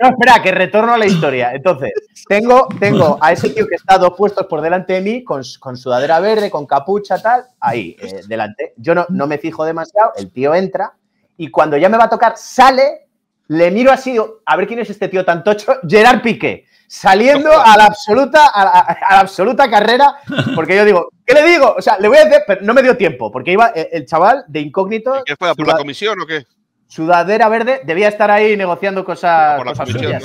No, espera, que retorno a la historia. Entonces, tengo, tengo a ese tío que está dos puestos por delante de mí, con, con sudadera verde, con capucha, tal, ahí, eh, delante. Yo no, no me fijo demasiado, el tío entra y cuando ya me va a tocar, sale le miro así, a ver quién es este tío tan tocho, Gerard Piqué, saliendo a la absoluta, a la, absoluta carrera, porque yo digo, ¿qué le digo? O sea, le voy a decir, pero no me dio tiempo, porque iba eh, el chaval de incógnito. ¿Qué fue? ¿Por la comisión o qué? Sudadera verde, debía estar ahí negociando cosas, ah, suyas,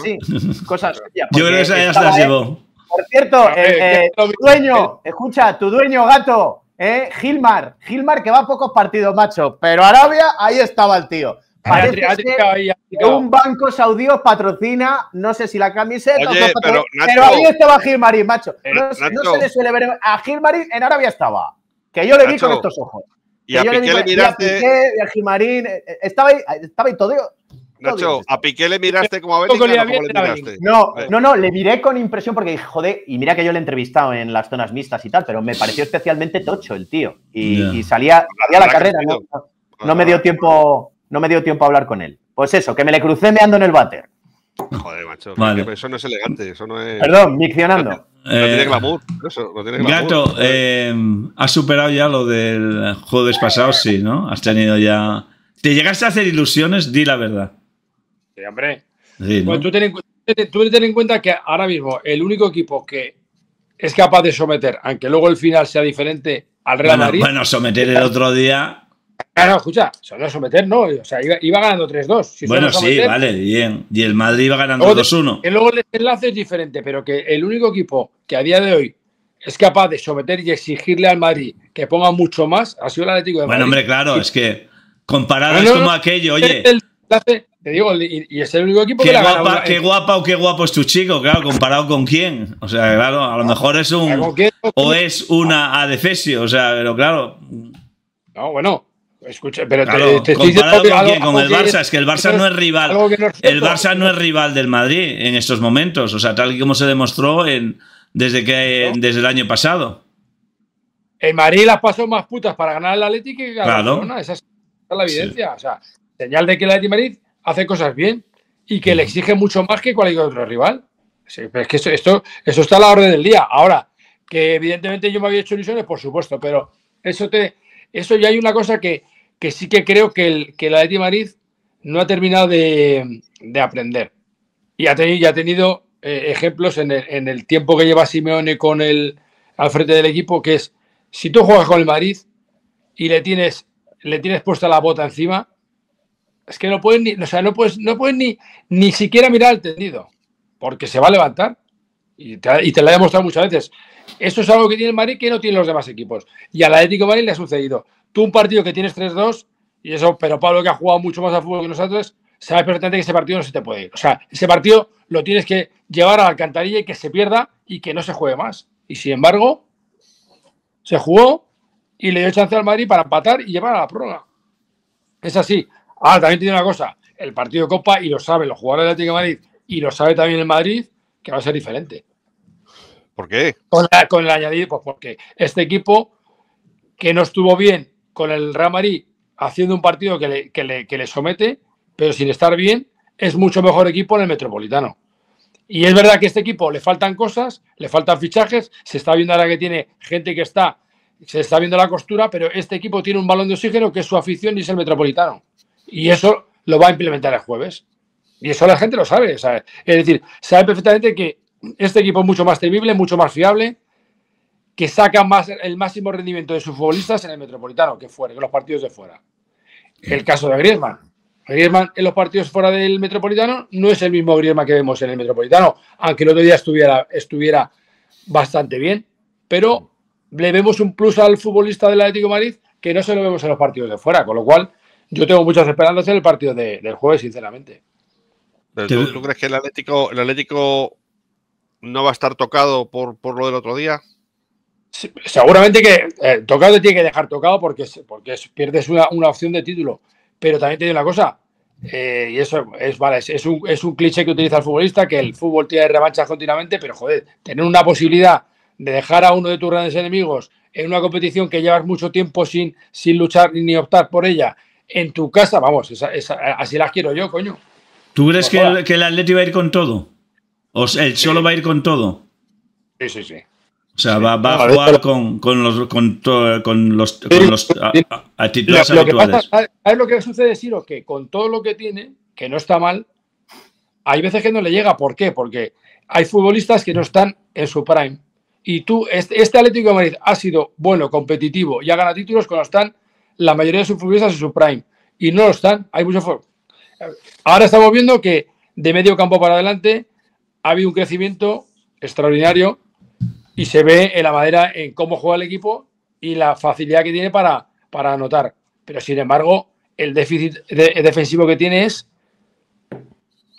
Cosas Yo creo que esa ya se las llevó. Por cierto, eh, tu dueño, escucha, tu dueño, gato, eh, Gilmar, Gilmar que va a pocos partidos, macho, pero Arabia, ahí estaba el tío. Parece que un banco saudí patrocina, no sé si la camiseta, pero, ahí estaba Gilmarín, macho. no, se le suele ver. A Gilmarín en Arabia estaba, que yo le vi con estos ojos. Y a, Piqué le, miraste. a Gilmarín, eh, eh, estaba ahí, estaba ahí todo. Nacho, a Piqué le miraste como a ver no, No, no, le miré con impresión porque dije, joder, y mira que yo le he entrevistado en las zonas mixtas y tal, pero me pareció especialmente tocho el tío. Y, salía, salía la, carrera, no, no me dio tiempo no me dio tiempo a hablar con él. Pues eso, que me le crucé meando en el váter. Joder, macho. Eso no es elegante, eso no es. Perdón, miccionando. No tiene eh, glamour, no tiene glamour. Gato, eh, has superado ya lo del jueves pasado, sí, ¿no? Has tenido ya. ¿Te llegaste a hacer ilusiones? Di la verdad. Sí, hombre. tú, ten, tú en cuenta que ahora mismo el único equipo que es capaz de someter, aunque luego el final sea diferente al Real Madrid. Bueno, someter el otro día Claro, escucha, solo someter, ¿no? O sea, iba, ganando 3-2. bueno, sí, vale, bien. Y el Madrid iba ganando 2-1. Que luego el desenlace es diferente, pero que el único equipo que a día de hoy es capaz de someter y exigirle al Madrid que ponga mucho más ha sido el Atlético de Madrid. Bueno, hombre, claro, es que comparado es como aquello, oye. El te digo, y, es el único equipo que Qué guapa o qué guapo es tu chico, claro, comparado con quién. O sea, claro, a lo mejor es un. O es una adefesio, o sea, pero claro. No, bueno, Escucha, pero te, diciendo, con, con el Barça, es, que el Barça no es rival. el Barça no es rival del Madrid en estos momentos, o sea, tal y como se demostró en, desde que desde el año pasado. El Madrid las pasó más putas para ganar el Atlético que ganar claro. esa es la evidencia, o sea, señal de que el Atlético Madrid hace cosas bien y que le exige mucho más que cualquier otro rival. es que esto, eso está a la orden del día. Ahora, que evidentemente yo me había hecho ilusiones, por supuesto, pero eso te, eso ya hay una cosa que que sí que creo que el, que el Madrid no ha terminado de, aprender. Y ha tenido, tenido eh, ejemplos en el, tiempo que lleva Simeone con el, al frente del equipo, que es, si tú juegas con el Madrid y le tienes, le tienes puesta la bota encima, es que no puedes ni, no puedes, no puedes ni, ni siquiera mirar el tendido, porque se va a levantar. Y te, lo he demostrado muchas veces. Eso es algo que tiene el Madrid que no tiene los demás equipos. Y al la de Madrid le ha sucedido tú un partido que tienes 3-2, y eso, pero Pablo que ha jugado mucho más al fútbol que nosotros, sabes perfectamente que ese partido no se te puede ir. O sea, ese partido lo tienes que llevar a la alcantarilla y que se pierda y que no se juegue más. Y sin embargo, se jugó y le dio chance al Madrid para empatar y llevar a la prórroga. Es así. Ah, también tiene una cosa, el partido de Copa, y lo saben los jugadores del Atlético de Madrid, y lo sabe también el Madrid, que va a ser diferente. ¿Por qué? Con, con el añadido, pues porque este equipo que no estuvo bien con el ramari haciendo un partido que le, somete, pero sin estar bien, es mucho mejor equipo en el Metropolitano. Y es verdad que a este equipo le faltan cosas, le faltan fichajes, se está viendo ahora que tiene gente que está, se está viendo la costura, pero este equipo tiene un balón de oxígeno que es su afición y es el Metropolitano. Y eso lo va a implementar el jueves. Y eso la gente lo sabe, ¿sabe? Es decir, sabe perfectamente que este equipo es mucho más temible, mucho más fiable, que saca más, el máximo rendimiento de sus futbolistas en el Metropolitano, que fuera, que los partidos de fuera. El caso de Griezmann. Griezmann en los partidos fuera del Metropolitano no es el mismo Griezmann que vemos en el Metropolitano, aunque el otro día estuviera, estuviera bastante bien, pero le vemos un plus al futbolista del Atlético Madrid que no se lo vemos en los partidos de fuera, con lo cual yo tengo muchas esperanzas en el partido del jueves, sinceramente. ¿Tú, crees que el Atlético, el Atlético no va a estar tocado por, por lo del otro día? seguramente que eh, tocado tiene que dejar tocado porque, porque pierdes una, opción de título. Pero también te digo una cosa, eh, y eso es, vale, es, un, es, un, cliché que utiliza el futbolista, que el fútbol tiene revanchas continuamente, pero joder, tener una posibilidad de dejar a uno de tus grandes enemigos en una competición que llevas mucho tiempo sin, sin luchar ni optar por ella, en tu casa, vamos, así las quiero yo, coño. ¿Tú crees que, el, que Atleti va a ir con todo? ¿O el solo va a ir con todo? Sí, sí, sí. O sea, va, a jugar con, los con, los, con a, ver lo, Que que sucede, Siro? Que con todo lo que tiene, que no está mal, hay veces que no le llega. ¿Por qué? Porque hay futbolistas que no están en su prime. Y tú, este, este Atlético de Madrid ha sido bueno, competitivo y ha ganado títulos cuando están la mayoría de sus futbolistas en su prime. Y no lo están. Hay mucho Ahora estamos viendo que de medio campo para adelante ha habido un crecimiento extraordinario y se ve en la manera en cómo juega el equipo y la facilidad que tiene para, para anotar. Pero sin embargo, el déficit defensivo que tiene es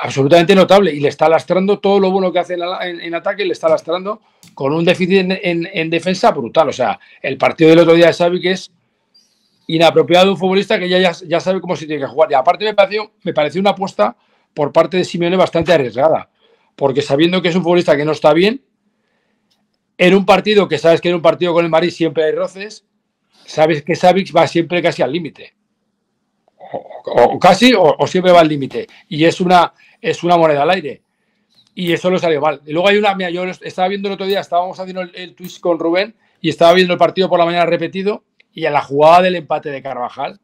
absolutamente notable y le está lastrando todo lo bueno que hace en, ataque, le está lastrando con un déficit en, defensa brutal. O sea, el partido del otro día de Xavi que es inapropiado de un futbolista que ya, ya, sabe cómo se tiene que jugar. Y aparte me pareció, me pareció una apuesta por parte de Simeone bastante arriesgada, porque sabiendo que es un futbolista que no está bien, en un partido que sabes que en un partido con el Madrid siempre hay roces, sabes que Savic va siempre casi al límite. O, casi, o, siempre va al límite. Y es una, es una moneda al aire. Y eso lo salió mal. Y luego hay una, yo estaba viendo el otro día, estábamos haciendo el, twist con Rubén y estaba viendo el partido por la mañana repetido y a la jugada del empate de Carvajal.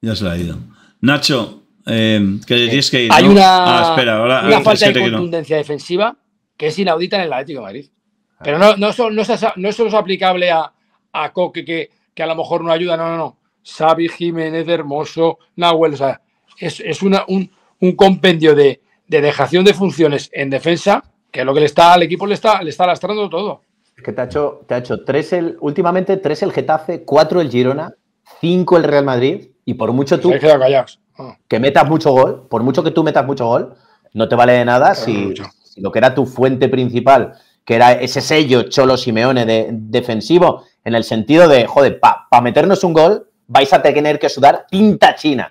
Ya se ha ido. Nacho, eh, que eh, que... Hay una, ah, falta de contundencia defensiva que es inaudita en el Atlético de Madrid. Ah. Pero no, no, no, no, es, solo aplicable a, a Coque, que, a lo mejor no ayuda, no, no, no. Xavi, Jiménez, Hermoso, Nahuel, o sea, es, una, un, compendio de, dejación de funciones en defensa, que lo que le está al equipo le está, le está lastrando todo. Es que te ha hecho, te ha hecho tres el, últimamente tres el Getafe, cuatro el Girona, cinco el Real Madrid, y por mucho tú ah. que metas mucho gol, por mucho que tú metas mucho gol, no te vale de nada si, lo que era tu fuente principal, que era ese sello Cholo Simeone defensivo, en el sentido de, joder, para meternos un gol vais a tener que sudar tinta china.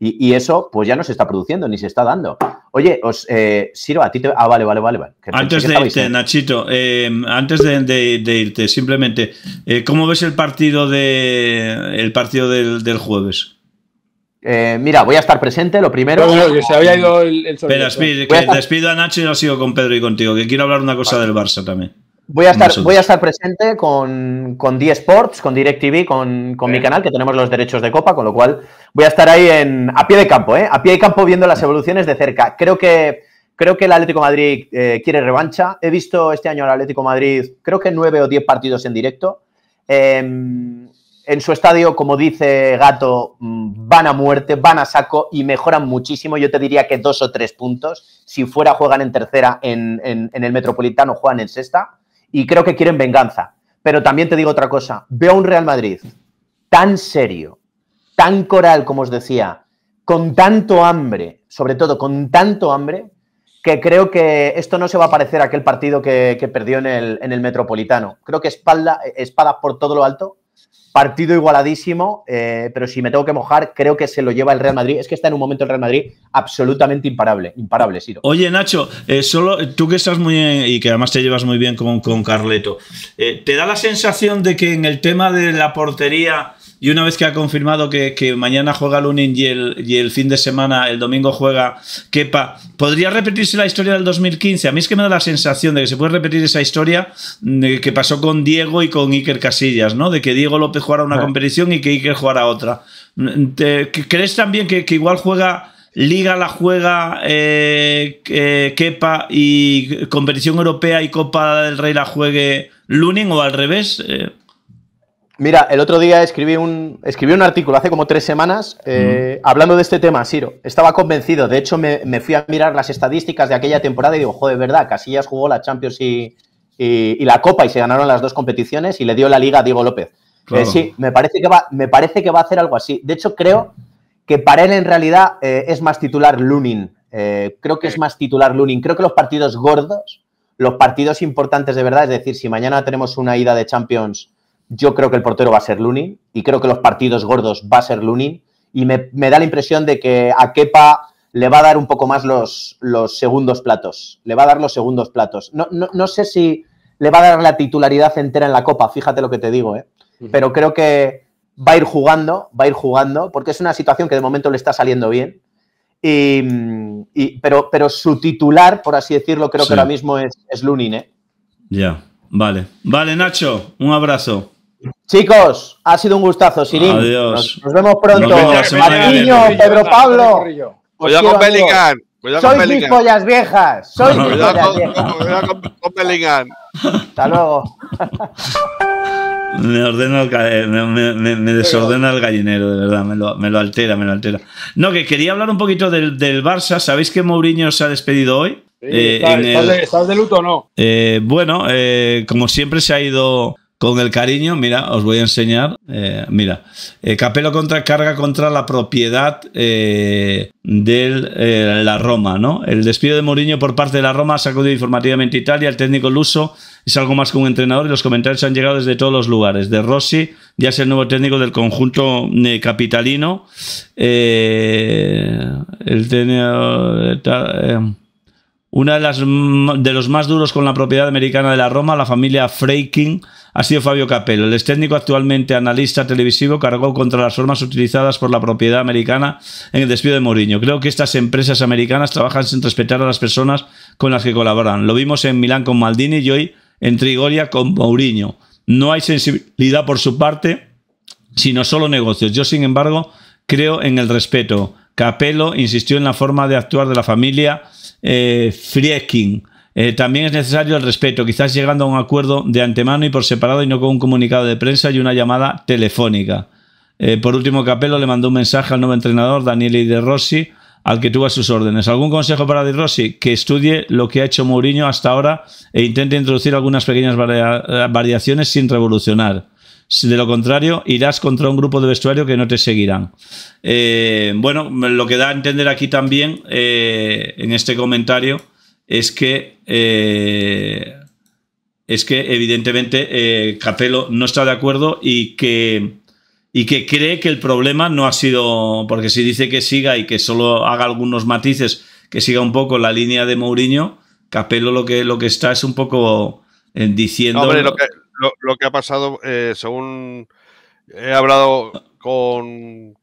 Y, eso, pues ya no se está produciendo ni se está dando. Oye, os eh, a ti te. Ah, vale, vale, vale. vale. Eh, antes de irte, Nachito, antes de, irte, simplemente, eh, ¿cómo ves el partido de el partido del, del jueves? Eh, mira, voy a estar presente, lo primero. se había ido el, despido a Nacho y no sigo con Pedro y contigo, que quiero hablar una cosa del Barça también. Voy a estar, voy a estar presente con, con D Sports, con DirecTV, con, mi canal, que tenemos los derechos de copa, con lo cual voy a estar ahí en, a pie de campo, ¿eh? a pie de campo viendo las evoluciones de cerca. Creo que, creo que el Atlético Madrid eh, quiere revancha. He visto este año al Atlético Madrid, creo que nueve o diez partidos en directo. Em, en su estadio, como dice Gato, mm, van a muerte, van a saco y mejoran muchísimo. Yo te diría que dos o tres puntos. Si fuera, juegan en tercera en, el Metropolitano, juegan en sexta. Y creo que quieren venganza. Pero también te digo otra cosa. Veo un Real Madrid tan serio, tan coral, como os decía, con tanto hambre, sobre todo con tanto hambre, que creo que esto no se va a parecer a aquel partido que, perdió en el, Metropolitano. Creo que espalda, eh, espadas por todo lo alto Partido igualadísimo, eh, pero si me tengo que mojar, creo que se lo lleva el Real Madrid. Es que está en un momento el Real Madrid absolutamente imparable, imparable, Siro. Oye, Nacho, eh, solo tú que estás muy eh, y que además te llevas muy bien con, con Carleto, ¿te da la sensación de que en el tema de la portería y una vez que ha confirmado que, mañana juega Lunin y el, fin de semana, el domingo juega Kepa, ¿podría repetirse la historia del 2015? A mí es que me da la sensación de que se puede repetir esa historia mm, que pasó con Diego y con Iker Casillas, ¿no? De que Diego López jugara una ah. competición y que Iker jugara otra. Mm, ¿Crees también que, que igual juega... Liga la juega eh, eh, Kepa y competición europea y Copa del Rey la juegue Lunin o al revés? Eh, Mira, el otro día escribí un, un artículo hace como tres semanas eh, hablando de este tema, Siro. Estaba convencido. De hecho, me, fui a mirar las estadísticas de aquella temporada y digo, joder, verdad, Casillas jugó la Champions y, la Copa y se ganaron las dos competiciones y le dio la liga a Diego López. Eh, sí, me parece, que va, me parece que va a hacer algo así. De hecho, creo que para él en realidad eh, es más titular Lunin. creo que es más titular Lunin. Creo que los partidos gordos, los partidos importantes de verdad, es decir, si mañana tenemos una ida de Champions yo creo que el portero va a ser Lunin y creo que los partidos gordos va a ser Lunin. Y me, da la impresión de que a Kepa le va a dar un poco más los, los segundos platos. Le va a dar los segundos platos. No, sé si le va a dar la titularidad entera en la Copa, fíjate lo que te digo, ¿eh? pero creo que va a ir jugando, va a ir jugando, porque es una situación que de momento le está saliendo bien. pero, pero su titular, por así decirlo, creo que ahora mismo es, es Lunin. ¿eh? Ya, vale. Vale, Nacho, un abrazo. Chicos, ha sido un gustazo, Sirín. Adiós. Nos, vemos pronto. Marquiño, Pedro Pablo. Cuidado con Pelican. Sois mis pollas viejas. Soy mis con Pelican. Hasta luego. Me, ordeno me, desordena el gallinero, de verdad, me lo, altera, me lo altera. No, que quería hablar un poquito del, del Barça. ¿Sabéis que Mourinho se ha despedido hoy? Eh, está, ¿Estás de luto o no? Eh, bueno, eh, como siempre se ha ido con el cariño, mira, os voy a enseñar, eh, mira, eh, capelo Capello contra, carga contra la propiedad eh, de la Roma, ¿no? El despido de Mourinho por parte de la Roma ha sacudido informativamente Italia, el técnico Luso es algo más que un entrenador y los comentarios han llegado desde todos los lugares. De Rossi ya es el nuevo técnico del conjunto capitalino. el una de, las, de los más duros con la propiedad americana de la Roma, la familia Freyking ha sido Fabio Capello. El ex técnico actualmente analista televisivo cargó contra las formas utilizadas por la propiedad americana en el despido de Mourinho. Creo que estas empresas americanas trabajan sin respetar a las personas con las que colaboran. Lo vimos en Milán con Maldini y hoy en Trigoria con Mourinho. No hay sensibilidad por su parte, sino solo negocios. Yo, sin embargo, creo en el respeto. Capello insistió en la forma de actuar de la familia eh, eh, también es necesario el respeto, quizás llegando a un acuerdo de antemano y por separado y no con un comunicado de prensa y una llamada telefónica. Eh, por último, Capello le mandó un mensaje al nuevo entrenador, Daniele De Rossi, al que tuvo a sus órdenes. ¿Algún consejo para De Rossi? Que estudie lo que ha hecho Mourinho hasta ahora e intente introducir algunas pequeñas eh, variaciones sin revolucionar. De lo contrario, irás contra un grupo de vestuario que no te seguirán. bueno, lo que da a entender aquí también, en este comentario, es que, eh, es que evidentemente Capelo eh, Capello no está de acuerdo y que, y que cree que el problema no ha sido, porque si dice que siga y que solo haga algunos matices, que siga un poco la línea de Mourinho, Capello lo que, lo que está es un poco eh, diciendo... lo, que, ha pasado, según He hablado con,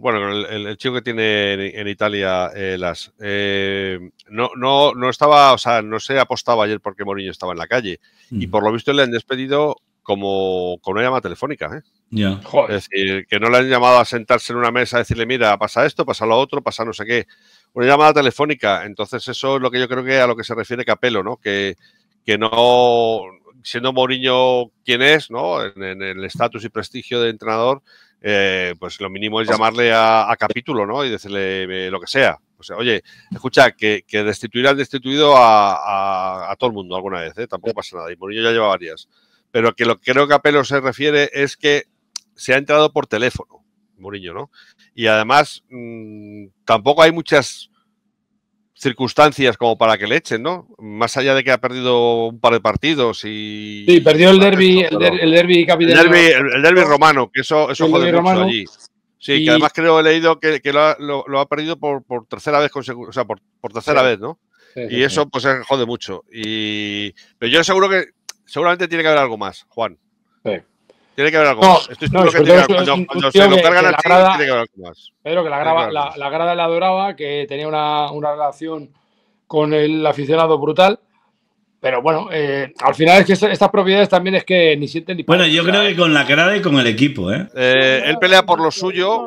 bueno, el, chico que tiene en, Italia eh, las. Eh, no, no, no estaba, sea, no se apostaba ayer porque Mourinho estaba en la calle. Y mm. por lo visto le han despedido como con una llamada telefónica. ¿eh? Es decir, que no le han llamado a sentarse en una mesa a decirle, mira, pasa esto, pasa lo otro, pasa no sé qué. Una llamada telefónica. Entonces, eso es lo que yo creo que a lo que se refiere Capelo, ¿no? Que, que no, siendo Mourinho quien es, ¿no? En, el estatus y prestigio de entrenador, eh, pues lo mínimo es pues llamarle a, capítulo, ¿no? Y decirle eh, lo que sea. O sea, oye, escucha, que, que destituir al destituido a, todo el mundo alguna vez, ¿eh? tampoco pasa nada. Y Mourinho ya lleva varias. Pero que lo que creo que a Pelo se refiere es que se ha entrado por teléfono, Mourinho, ¿no? Y además, mm, tampoco hay muchas circunstancias como para que le echen, ¿no? Más allá de que ha perdido un par de partidos y... Sí, perdió el derby, el, el derby El romano, que eso, eso jode mucho allí. Sí, que además creo he leído que, lo, ha, perdido por, por tercera vez o sea, por, tercera vez, ¿no? y eso pues eh, jode mucho. Y... Pero yo seguro que seguramente tiene que haber algo más, Juan. Sí. Tiene que haber algo más. cuando, se lo cargan tiene que haber algo más. Pero que la, la, grada la adoraba, que tenía una, relación con el aficionado brutal. Pero bueno, eh, al final es que estas, propiedades también es que ni sienten ni Bueno, yo creo que con la grada y con el equipo, ¿eh? eh él pelea por lo suyo,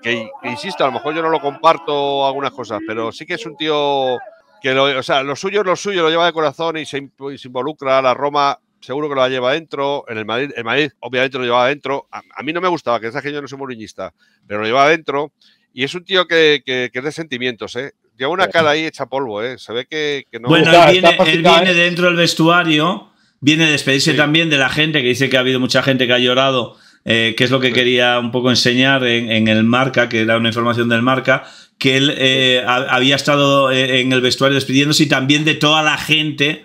que, insisto, a lo mejor yo no lo comparto algunas cosas, pero sí que es un tío que lo, o sea, lo suyo es lo suyo, lo lleva de corazón y se, y se involucra. La Roma seguro que lo lleva dentro En el Madrid, el Madrid obviamente lo llevaba dentro A, mí no me gustaba, que esa que no soy moriñista, pero lo llevaba adentro. Y es un tío que, que, que es de sentimientos, ¿eh? Lleva una cara ahí hecha polvo, ¿eh? Se ve que, que no... Bueno, él viene, él viene, dentro del vestuario, viene a despedirse también de la gente, que dice que ha habido mucha gente que ha llorado, eh, que es lo que quería un poco enseñar en, el marca, que era una información del marca, que él eh, había estado eh, en el vestuario despidiéndose y también de toda la gente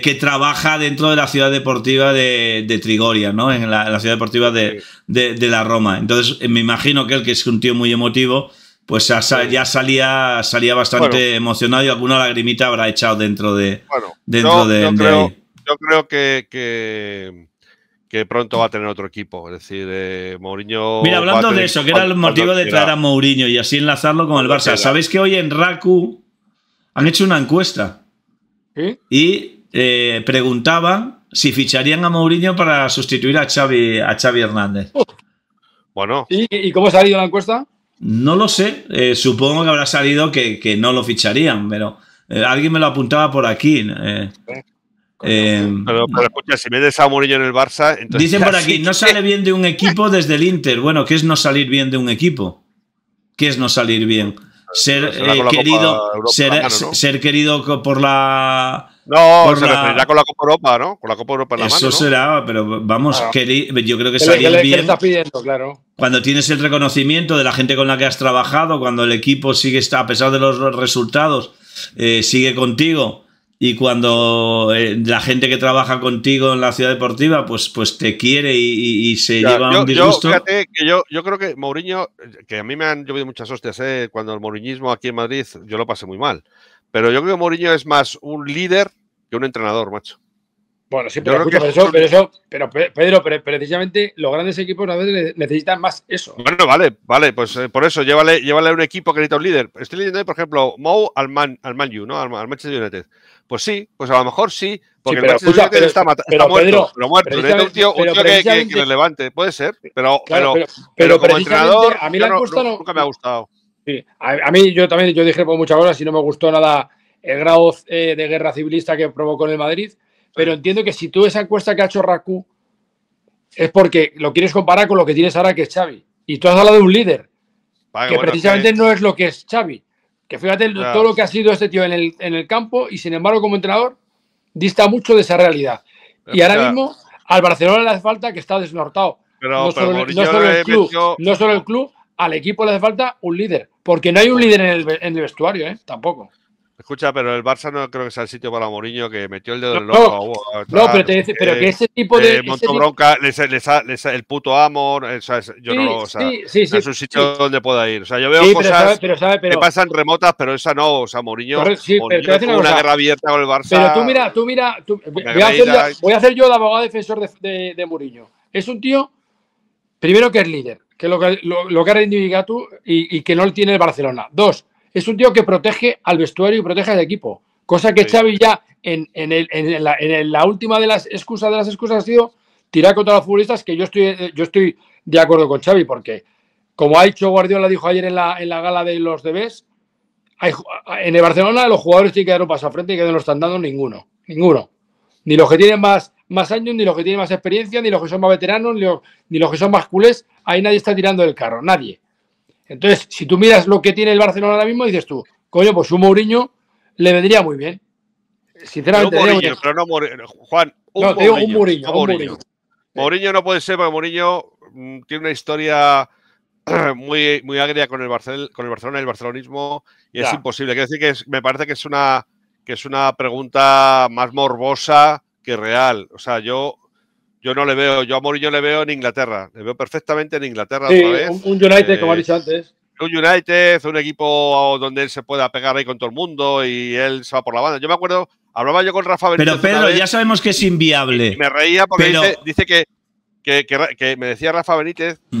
que trabaja dentro de la ciudad deportiva de, Trigoria, ¿no? En la, ciudad deportiva de, la Roma. Entonces, eh, me imagino que él, que es un tío muy emotivo, pues ya, salía, salía bastante emocionado y alguna lagrimita habrá echado dentro de. dentro yo, yo creo, que, que pronto va a tener otro equipo. Es decir, eh, Mourinho. Mira, hablando de eso, que era el motivo de traer a Mourinho y así enlazarlo con el Barça. Sabéis que hoy en Raku han hecho una encuesta. Y preguntaban eh, preguntaba si ficharían a Mourinho para sustituir a Xavi, a Xavi Hernández. Oh. bueno. ¿Y, cómo ha salido la encuesta? No lo sé. Eh, supongo que habrá salido que, no lo ficharían, pero eh, alguien me lo apuntaba por aquí. Pero, pero, escucha, si a Mourinho en el Barça. Entonces dicen por aquí, no sale bien de un equipo desde el Inter. Bueno, ¿qué es no salir bien de un equipo? ¿Qué es no salir bien? Ser, querido, ser, querido por la no, se la... con la Copa Europa, ¿no? Con la Copa Europa en la Eso mano. Eso será, pero vamos, yo creo que salía bien. Que está pidiendo, claro. Cuando tienes el reconocimiento de la gente con la que has trabajado, cuando el equipo sigue, a pesar de los resultados, eh, sigue contigo. Y cuando eh, la gente que trabaja contigo en la ciudad deportiva, pues, pues te quiere y, se lleva un disgusto. Yo, fíjate, que yo, creo que Mourinho, que a mí me han llovido muchas hostias, ¿eh? cuando el mourinhismo aquí en Madrid, yo lo pasé muy mal. Pero yo creo que Mourinho es más un líder que un entrenador, macho. Bueno, sí, pero, eso, pero, Pedro, pero precisamente los grandes equipos a veces necesitan más eso. Bueno, vale, vale, pues eh, por eso llévale, a un equipo que necesita un líder. Estoy leyendo, por ejemplo, Mou al Man, al Man ¿no? Al, Manche Manchester United. Pues sí, pues a lo mejor sí, porque el Manchester United está, matando. está muerto, pero muerto. un tío, un tío que, le levante, puede ser, pero, pero, como entrenador a mí no, nunca me ha gustado a, mí yo también yo dije por muchas cosas y no me gustó nada el grado eh, de guerra civilista que provocó en el Madrid, pero entiendo que si tú esa encuesta que ha hecho Raku es porque lo quieres comparar con lo que tienes ahora que es Xavi. Y tú has hablado de un líder, que precisamente no es lo que es Xavi. Que fíjate todo lo que ha sido este tío en el, en el, campo y sin embargo como entrenador dista mucho de esa realidad. y ahora mismo al Barcelona le hace falta que está desnortado. no, no solo el club, al equipo le hace falta un líder. Porque no hay un líder en el, vestuario, ¿eh? Tampoco. Escucha, pero el Barça no creo que sea el sitio para Mourinho que metió el dedo en el loco. No, pero, te, dice, pero que ese tipo de. Eh, Montobronca, el puto Amor, eh, yo no. O sea, sí, sí, es un sitio donde pueda ir. O sea, yo veo cosas que pasan remotas, pero esa no. O sea, Mourinho, Sí, una, una guerra abierta con el Barça. Pero tú mira, tú mira. voy, a hacer yo, voy, de abogado defensor de, de, de Mourinho. Es un tío, primero que es líder que lo que, lo, que ha reivindicado y, que no lo tiene el Barcelona. Dos, es un tío que protege al vestuario y protege al equipo. Cosa que Xavi ya en, la, última de las excusas de las excusas ha sido tirar contra los futbolistas, que yo estoy, yo estoy de acuerdo con Xavi, porque como ha dicho Guardiola, dijo ayer en la, en la gala de los debes, en el Barcelona los jugadores tienen que dar un paso al frente y que no lo están dando ninguno, ninguno. Ni los que tienen más más años, ni los que tienen más experiencia, ni los que son más veteranos, ni los, que son más culés. Ahí nadie está tirando del carro, nadie. Entonces, si tú miras lo que tiene el Barcelona ahora mismo, dices tú, coño, pues un Mourinho le vendría muy bien. Sinceramente. No pero no Juan, un Mourinho, Mourinho. no puede ser, porque Mourinho mm, tiene una historia muy, muy agria con el, Barcel con el Barcelona y el barcelonismo y es imposible. Quiero decir que me parece que es una que es una pregunta más morbosa que real. O sea, yo, yo no le veo, yo a Mourinho le veo en Inglaterra, le veo perfectamente en Inglaterra otra vez. Un, United, como ha eh, dicho antes. Un United, un equipo donde él se pueda pegar ahí con todo el mundo y él se va por la banda. Yo me acuerdo, hablaba yo con Rafa Benítez. Pero Pedro, ya sabemos que es inviable. Y me reía porque dice, que, que, me decía Rafa Benítez mm,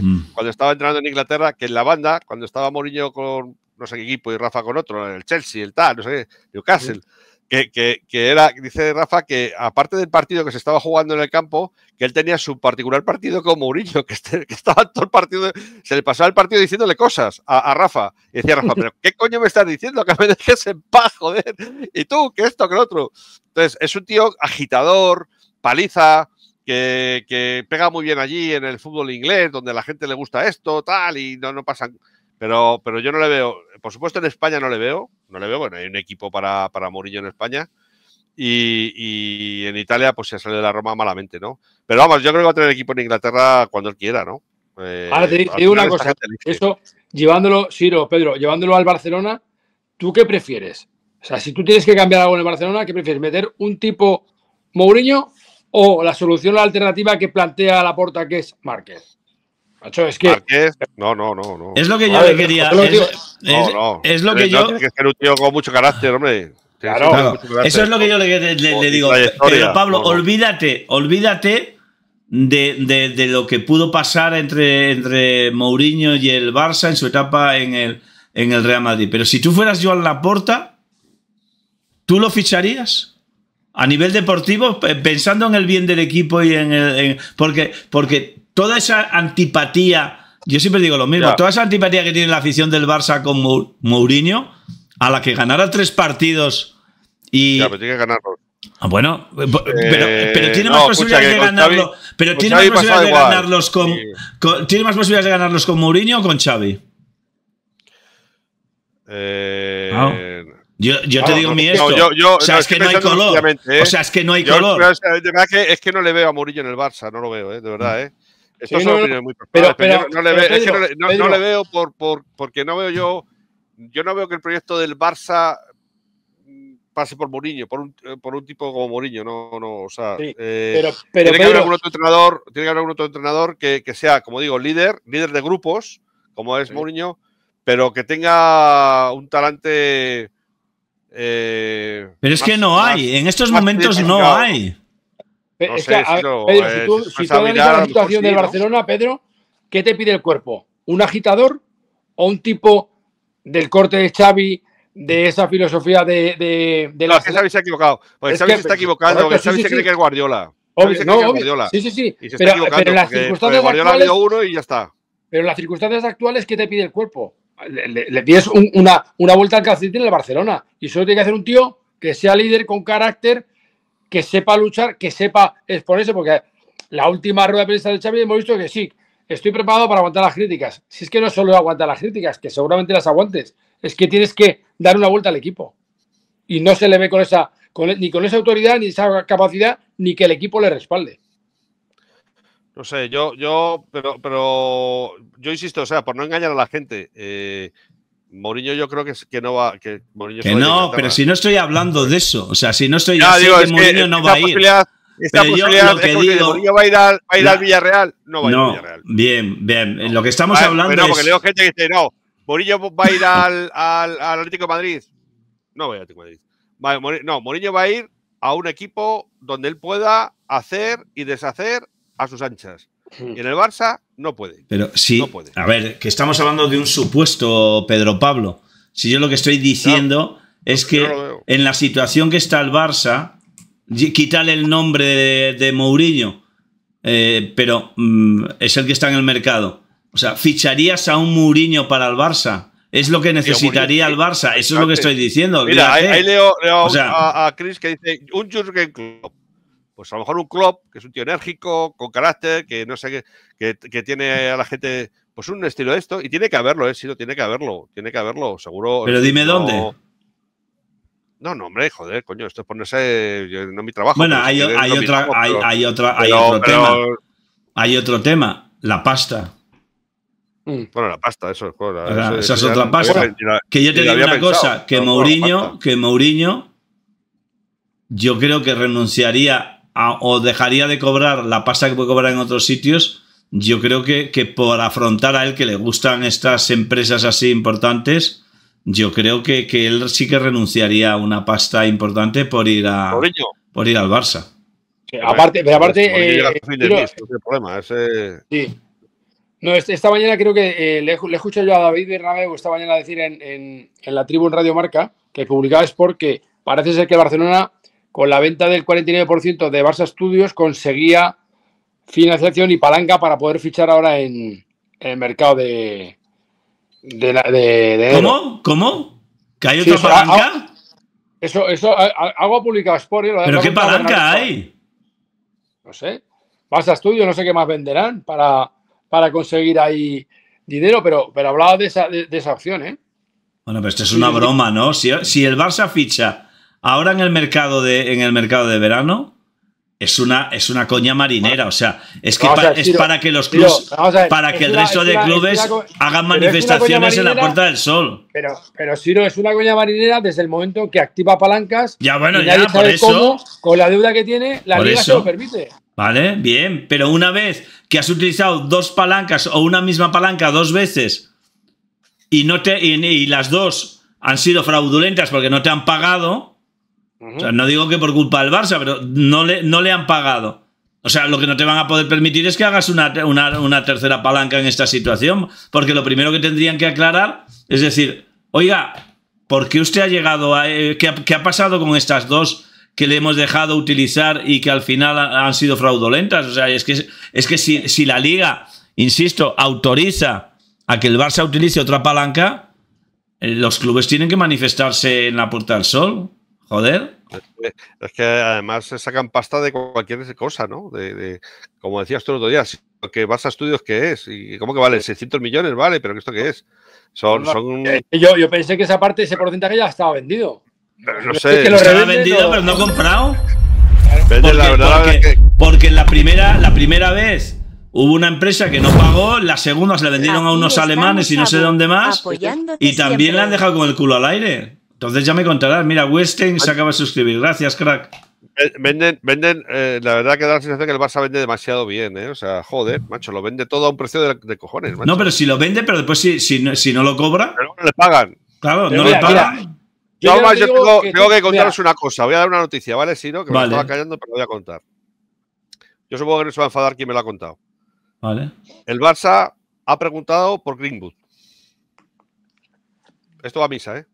mm. cuando estaba entrando en Inglaterra que en la banda, cuando estaba Mourinho con no sé qué equipo y Rafa con otro, el Chelsea, el tal, no sé qué, Newcastle que, era, dice Rafa, que aparte del partido que se estaba jugando en el campo, que él tenía su particular partido con Mourinho, este, que, estaba todo el partido, se le pasaba el partido diciéndole cosas a, Rafa. Y decía Rafa, pero ¿qué coño me estás diciendo? Que me dejes en paz, joder. Y tú, que esto, que lo otro. Entonces, es un tío agitador, paliza, que, pega muy bien allí en el fútbol inglés, donde a la gente le gusta esto, tal, y no, no pasan pero, pero yo no le veo, por supuesto en España no le veo, no le veo, bueno, hay un equipo para, para Mourinho en España. Y, en Italia pues se sale de la Roma malamente, ¿no? Pero vamos, yo creo que va a tener equipo en Inglaterra cuando él quiera, ¿no? Eh, Ahora te digo una cosa, eso llevándolo, Siro, Pedro, llevándolo al Barcelona, ¿tú qué prefieres? O sea, si tú tienes que cambiar algo en el Barcelona, ¿qué prefieres? ¿Meter un tipo Mourinho o la solución, la alternativa que plantea la porta que es Márquez? es no, no, no, no. Es lo que yo le quería. Es, es, lo que yo. Tienes que ser un tío con mucho carácter, hombre. Claro, eso es lo que yo le, digo. Pero Pablo, olvídate, olvídate de, de, lo que pudo pasar entre, entre Mourinho y el Barça en su etapa en el, en el Real Madrid. Pero si tú fueras Joan Laporta, ¿tú lo ficharías? A nivel deportivo, pensando en el bien del equipo y en el. porque, porque toda esa antipatía, yo siempre digo lo mismo, toda esa antipatía que tiene la afición del Barça con Mourinho, a la que ganara tres partidos y... Ya, pero tiene que ganarlo. Ah, bueno, eh, pero, tiene más posibilidades de ganarlo. pero tiene más posibilidades de ganarlos con, ¿Tiene más posibilidades de ganarlos con Mourinho o con Xavi? Eh, ah. Yo, yo te digo mi esto. o sea, es que no hay color. O sea, es que no hay color. Es, que, es que no le veo a Mourinho en el Barça, no lo veo, ¿eh? de verdad, mm. ¿eh? Esto es no, muy no, le veo por, porque no veo yo. Yo no veo que el proyecto del Barça pase por Mourinho, por un, eh, tipo como Mourinho, no, no, o sea, eh, tiene que haber algún otro entrenador, tiene que algún entrenador que, sea, como digo, líder, líder de grupos, como es Mourinho, pero que tenga un talante. Eh, pero es que no hay, en estos momentos no hay es que, si, si tú, si tú la situación del Barcelona, Pedro, ¿qué te pide el cuerpo? ¿Un agitador o un tipo del corte de Xavi, de esa filosofía de, de, de la... que Xavi se ha equivocado. Porque es Xavi se está equivocando, Xavi se cree que es Guardiola. no, Guardiola. Sí, sí, sí. pero, en las circunstancias Guardiola actuales, ha habido uno y ya está. Pero las circunstancias actuales, ¿qué te pide el cuerpo? Le, pides una, una, vuelta al calcetín en el Barcelona. Y solo tiene que hacer un tío que sea líder con carácter que sepa luchar, que sepa es por eso, porque la última rueda de prensa del Xavi hemos visto que sí, estoy preparado para aguantar las críticas. Si es que no solo aguantar las críticas, que seguramente las aguantes, es que tienes que dar una vuelta al equipo. Y no se le ve con esa, ni con esa autoridad, ni esa capacidad, ni que el equipo le respalde. No sé, yo, yo, pero, pero yo insisto, o sea, por no engañar a la gente, eh, Mourinho yo creo que, que no va. Que, no, pero si no estoy hablando de eso. O sea, si no estoy diciendo que no va a ir. Esta pero posibilidad yo que Mourinho va a ir al, Villarreal. No va a ir al Villarreal. Bien, bien. Lo que estamos hablando. Pero porque es... leo gente que dice, no, Mourinho va a ir al, al, Atlético de Madrid. No va al Atlético de Madrid. no, Mourinho va a ir a un equipo donde él pueda hacer y deshacer a sus anchas. Y hmm. en el Barça no puede. Pero sí, a ver, que estamos hablando de un supuesto Pedro Pablo. Si yo lo que estoy diciendo es que en la situación que está el Barça, quitarle el nombre de, Mourinho, eh, pero mm, es el que está en el mercado. O sea, ¿ficharías a un Mourinho para el Barça? Es lo que necesitaría el Barça. Eso es lo que estoy diciendo. Mira, eh, ahí, leo, a, Chris que dice un Jurgen Klopp. Pues a lo mejor un club, que es un tío enérgico, con carácter, que no sé qué, que, tiene a la gente, pues un estilo de esto, y tiene que haberlo, ¿eh? Sí, tiene que haberlo, tiene que haberlo, seguro. Pero dime dónde. No, no, hombre, joder, coño, esto es ponerse. no mi trabajo. Bueno, hay, hay, otra, hay, hay, otro tema. Hay otro tema, la pasta. Mm. Bueno, la pasta, eso. es… esa es otra pasta. que yo te digo una cosa, que Mourinho, que Mourinho, yo creo que renunciaría o dejaría de cobrar la pasta que puede cobrar en otros sitios, yo creo que, que por afrontar a él que le gustan estas empresas así importantes, yo creo que, él sí que renunciaría a una pasta importante por ir a por, ir al Barça. aparte, pero aparte eh, No, este, esta mañana creo que eh, le, he escuchado yo a David Bernabeu esta mañana decir en, la tribu en Radio Marca que publicaba Sport que parece ser que Barcelona con la venta del 49% de Barça Studios conseguía financiación y palanca para poder fichar ahora en, el mercado de, de, ¿Cómo? ¿Cómo? ¿Que hay otra ah, palanca? Ah, eso, eso, ah, algo publicado Sport. ¿eh? ¿Pero qué palanca hay? No sé. Barça Studios, no sé qué más venderán para, para conseguir ahí dinero, pero, pero hablaba de esa, de, opción, ¿eh? Bueno, pero esto es una broma, ¿no? Si, si el Barça ficha Ahora en el mercado de, en el mercado de verano es una, es una coña marinera. O sea, es que es para que los clubes, para que el resto de clubes hagan manifestaciones en la Puerta del Sol. Pero, pero no, es una coña marinera desde el momento que activa palancas. Ya, bueno, ya, por eso. con la deuda que tiene, la liga se lo permite. Vale, bien. Pero una vez que has utilizado dos palancas o una misma palanca dos veces y, no te, y las dos han sido fraudulentas porque no te han pagado, no digo que por culpa del Barça, pero no le, no le han pagado. O sea, lo que no te van a poder permitir es que hagas una, tercera palanca en esta situación, porque lo primero que tendrían que aclarar es decir, oiga, ¿por qué usted ha llegado a... Eh, qué, ha pasado con estas dos que le hemos dejado utilizar y que al final han sido fraudulentas. O sea, es que, es que si, si, la liga, insisto, autoriza a que el Barça utilice otra palanca, eh, los clubes tienen que manifestarse en la Puerta del Sol. Joder. Es que además se sacan pasta de cualquier cosa, ¿no? De, como decías tú el otro día, que vas a estudios, que es? ¿Y cómo que vale? 600 millones, vale, pero ¿esto qué es? Son, Yo, yo pensé que esa parte, ese porcentaje ya estaba vendido. no sé. Es que estaba vendido, pero no comprado. Porque, la la, primera, la primera vez Hubo una empresa que no pagó, la segunda se la vendieron a unos alemanes y no sé dónde más, y también la han dejado con el culo al aire. Entonces ya me contarás, mira, Westen se acaba de suscribir. Gracias, crack. Eh, venden, venden eh, la verdad que da la sensación que el Barça vende demasiado bien, ¿eh? O sea, joder, macho, lo vende todo a un precio de, cojones, No, pero si lo vende, pero después si, si, no, lo cobra. Pero no le pagan. Claro, no le pagan. Yo, tengo que, contaros una cosa. Voy a dar una noticia, ¿vale? Si no, que me estaba callando, pero lo voy a contar. Yo supongo que no se va a enfadar quien me lo ha contado. Vale. El Barça ha preguntado por Greenwood. Esto va a misa, ¿eh?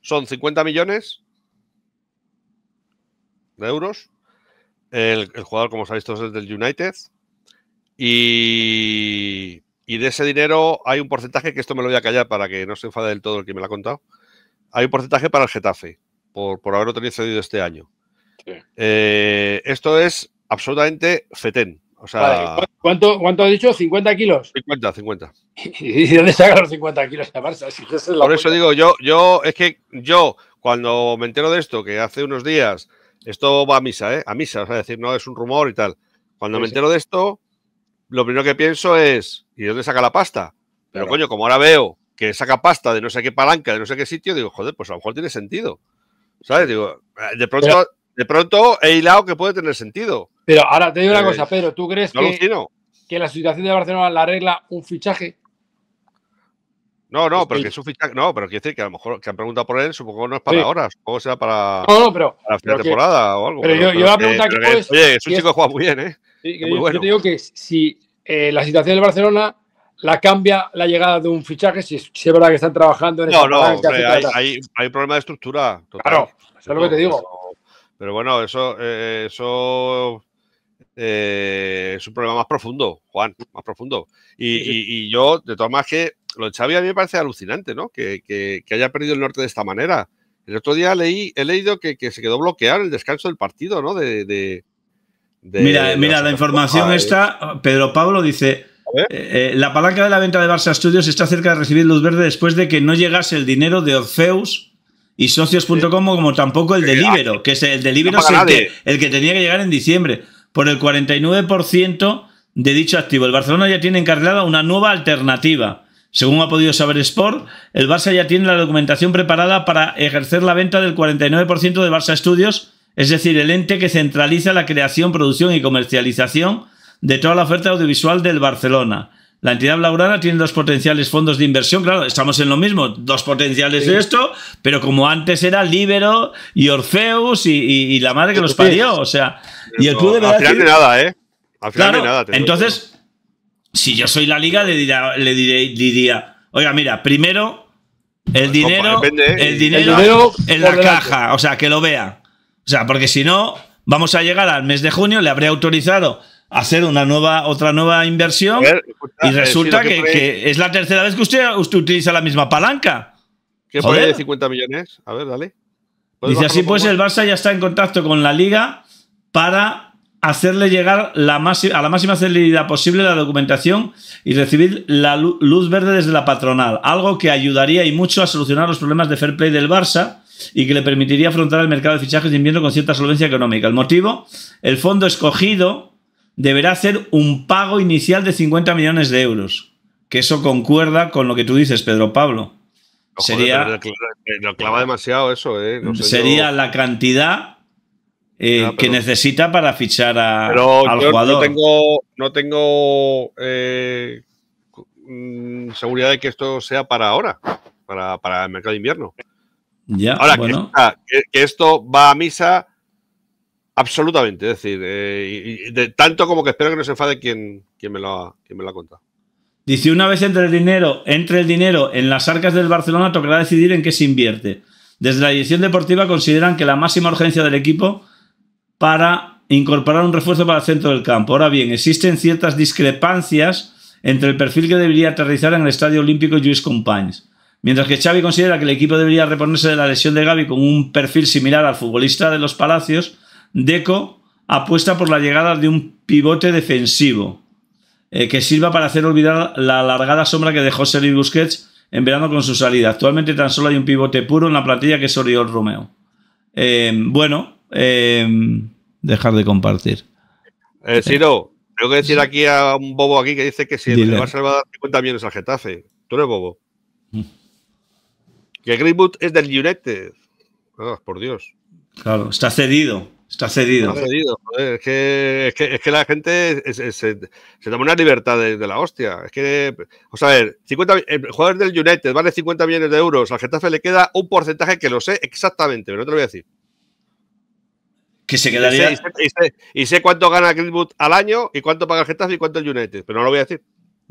Son 50 millones de euros. El, jugador, como sabéis, todos es del United. Y, de ese dinero hay un porcentaje, que esto me lo voy a callar para que no se enfade del todo el que me lo ha contado. Hay un porcentaje para el Getafe, por, por haberlo tenido cedido este año. Eh, esto es absolutamente fetén. O sea, ¿cuánto, ¿Cuánto has dicho? ¿50 kilos? 50, 50. ¿Y dónde saca los 50 kilos de Barça? Por eso digo, yo, yo, es que yo, cuando me entero de esto, que hace unos días, esto va a misa, ¿eh? A misa, o sea, decir, no es un rumor y tal. Cuando me entero de esto, lo primero que pienso es, ¿y dónde saca la pasta? Pero coño, como ahora veo que saca pasta de no sé qué palanca, de no sé qué sitio, digo, joder, pues a lo mejor tiene sentido. ¿Sabes? Digo, de pronto de pronto he hilado que puede tener sentido. Pero ahora te digo una pues, cosa, Pedro, ¿tú crees que, la situación de Barcelona la arregla un fichaje? No, no, pero que es un fichaje. No, pero quiere decir que a lo mejor que han preguntado por él, supongo que no es para ahora, supongo que sea para, la temporada o algo. Pero, yo, la pregunta que, que es, Oye, un chico que juega muy bien, ¿eh? yo, te digo que si eh, la situación del Barcelona la cambia la llegada de un fichaje, si, es verdad que están trabajando en No, no, hay, hay, problema de estructura. Claro, eso es lo que te digo. Pero bueno, eso, eh, eh, es un problema más profundo, Juan, más profundo. Y, yo, de todas maneras, que lo de Xavi a mí me parece alucinante, ¿no? Que, haya perdido el norte de esta manera. El otro día leí, he leído que, se quedó bloqueado el descanso del partido, ¿no? De, mira, mira, la, información eh. está, Pedro Pablo dice, la palanca de la venta de Barça Studios está cerca de recibir luz verde después de que no llegase el dinero de Orfeus y socios.com como tampoco el Delibero, que es el Delibero el que, tenía que llegar en diciembre, por el 49% de dicho activo. El Barcelona ya tiene encargada una nueva alternativa. Según ha podido saber Sport, el Barça ya tiene la documentación preparada para ejercer la venta del 49% de Barça Studios, es decir, el ente que centraliza la creación, producción y comercialización de toda la oferta audiovisual del Barcelona. La entidad blaugrana tiene dos potenciales fondos de inversión, claro, estamos en lo mismo, dos potenciales de esto, pero como antes era Libero y Orfeus y, la madre que los parió, o sea, y el club de Al final de nada, ¿eh? entonces, si yo soy la liga, le diría, oiga, mira, primero el pues, dinero, ¿eh? el dinero, el dinero en la caja, o sea, que lo vea. O sea, porque si no, vamos a llegar al mes de junio, le habré autorizado hacer una nueva, otra nueva inversión y eh, resulta que, es la tercera vez que usted, usted utiliza la misma palanca. ¿Qué puede de 50 millones? A ver, dale. Dice así pues el Barça ya está en contacto con la liga para hacerle llegar la a la máxima celeridad posible la documentación y recibir la luz verde desde la patronal, algo que ayudaría y mucho a solucionar los problemas de fair play del Barça y que le permitiría afrontar el mercado de fichajes de invierno con cierta solvencia económica. El motivo, el fondo escogido deberá hacer un pago inicial de 50 millones de euros. Que eso concuerda con lo que tú dices, Pedro Pablo. sería. Lo clava, demasiado eso, ¿eh? sería la cantidad eh, ah, que necesita para fichar a, al jugador. No tengo, no tengo eh, seguridad de que esto sea para ahora, para, el mercado de invierno. Ya, ahora, que, esto va a misa Absolutamente, es decir, eh, tanto como que espero que no se enfade quien, quien, me, lo ha, quien me lo ha contado. Dice, una vez entre el dinero, entre el dinero en las arcas del Barcelona, tocará decidir en qué se invierte. Desde la dirección deportiva consideran que la máxima urgencia del equipo para incorporar un refuerzo para el centro del campo. Ahora bien, existen ciertas discrepancias entre el perfil que debería aterrizar en el Estadio Olímpico Luis Companys. Mientras que Xavi considera que el equipo debería reponerse de la lesión de Gaby con un perfil similar al futbolista de los Palacios, Deco apuesta por la llegada de un pivote defensivo eh, que sirva para hacer olvidar la alargada sombra que dejó Seri Busquets en verano con su salida. Actualmente tan solo hay un pivote puro en la plantilla que es Oriol Romeo. Eh, bueno, eh, dejar de compartir. Ciro, tengo que decir aquí a un bobo aquí que dice que si le va a salvar 50 millones al Getafe. Tú eres bobo. Mm. Que Greenwood es del United. Ah, por Dios. Claro, está cedido. Está cedido. Está cedido Es, que, la gente se, toma una libertad de, la hostia. Es que, o sea, 50, el jugador del United vale 50 millones de euros. Al Getafe le queda un porcentaje que lo sé exactamente, pero no te lo voy a decir. Que se quedaría. Y sé, cuánto gana Greenwood al año y cuánto paga el Getafe y cuánto el United, pero no lo voy a decir.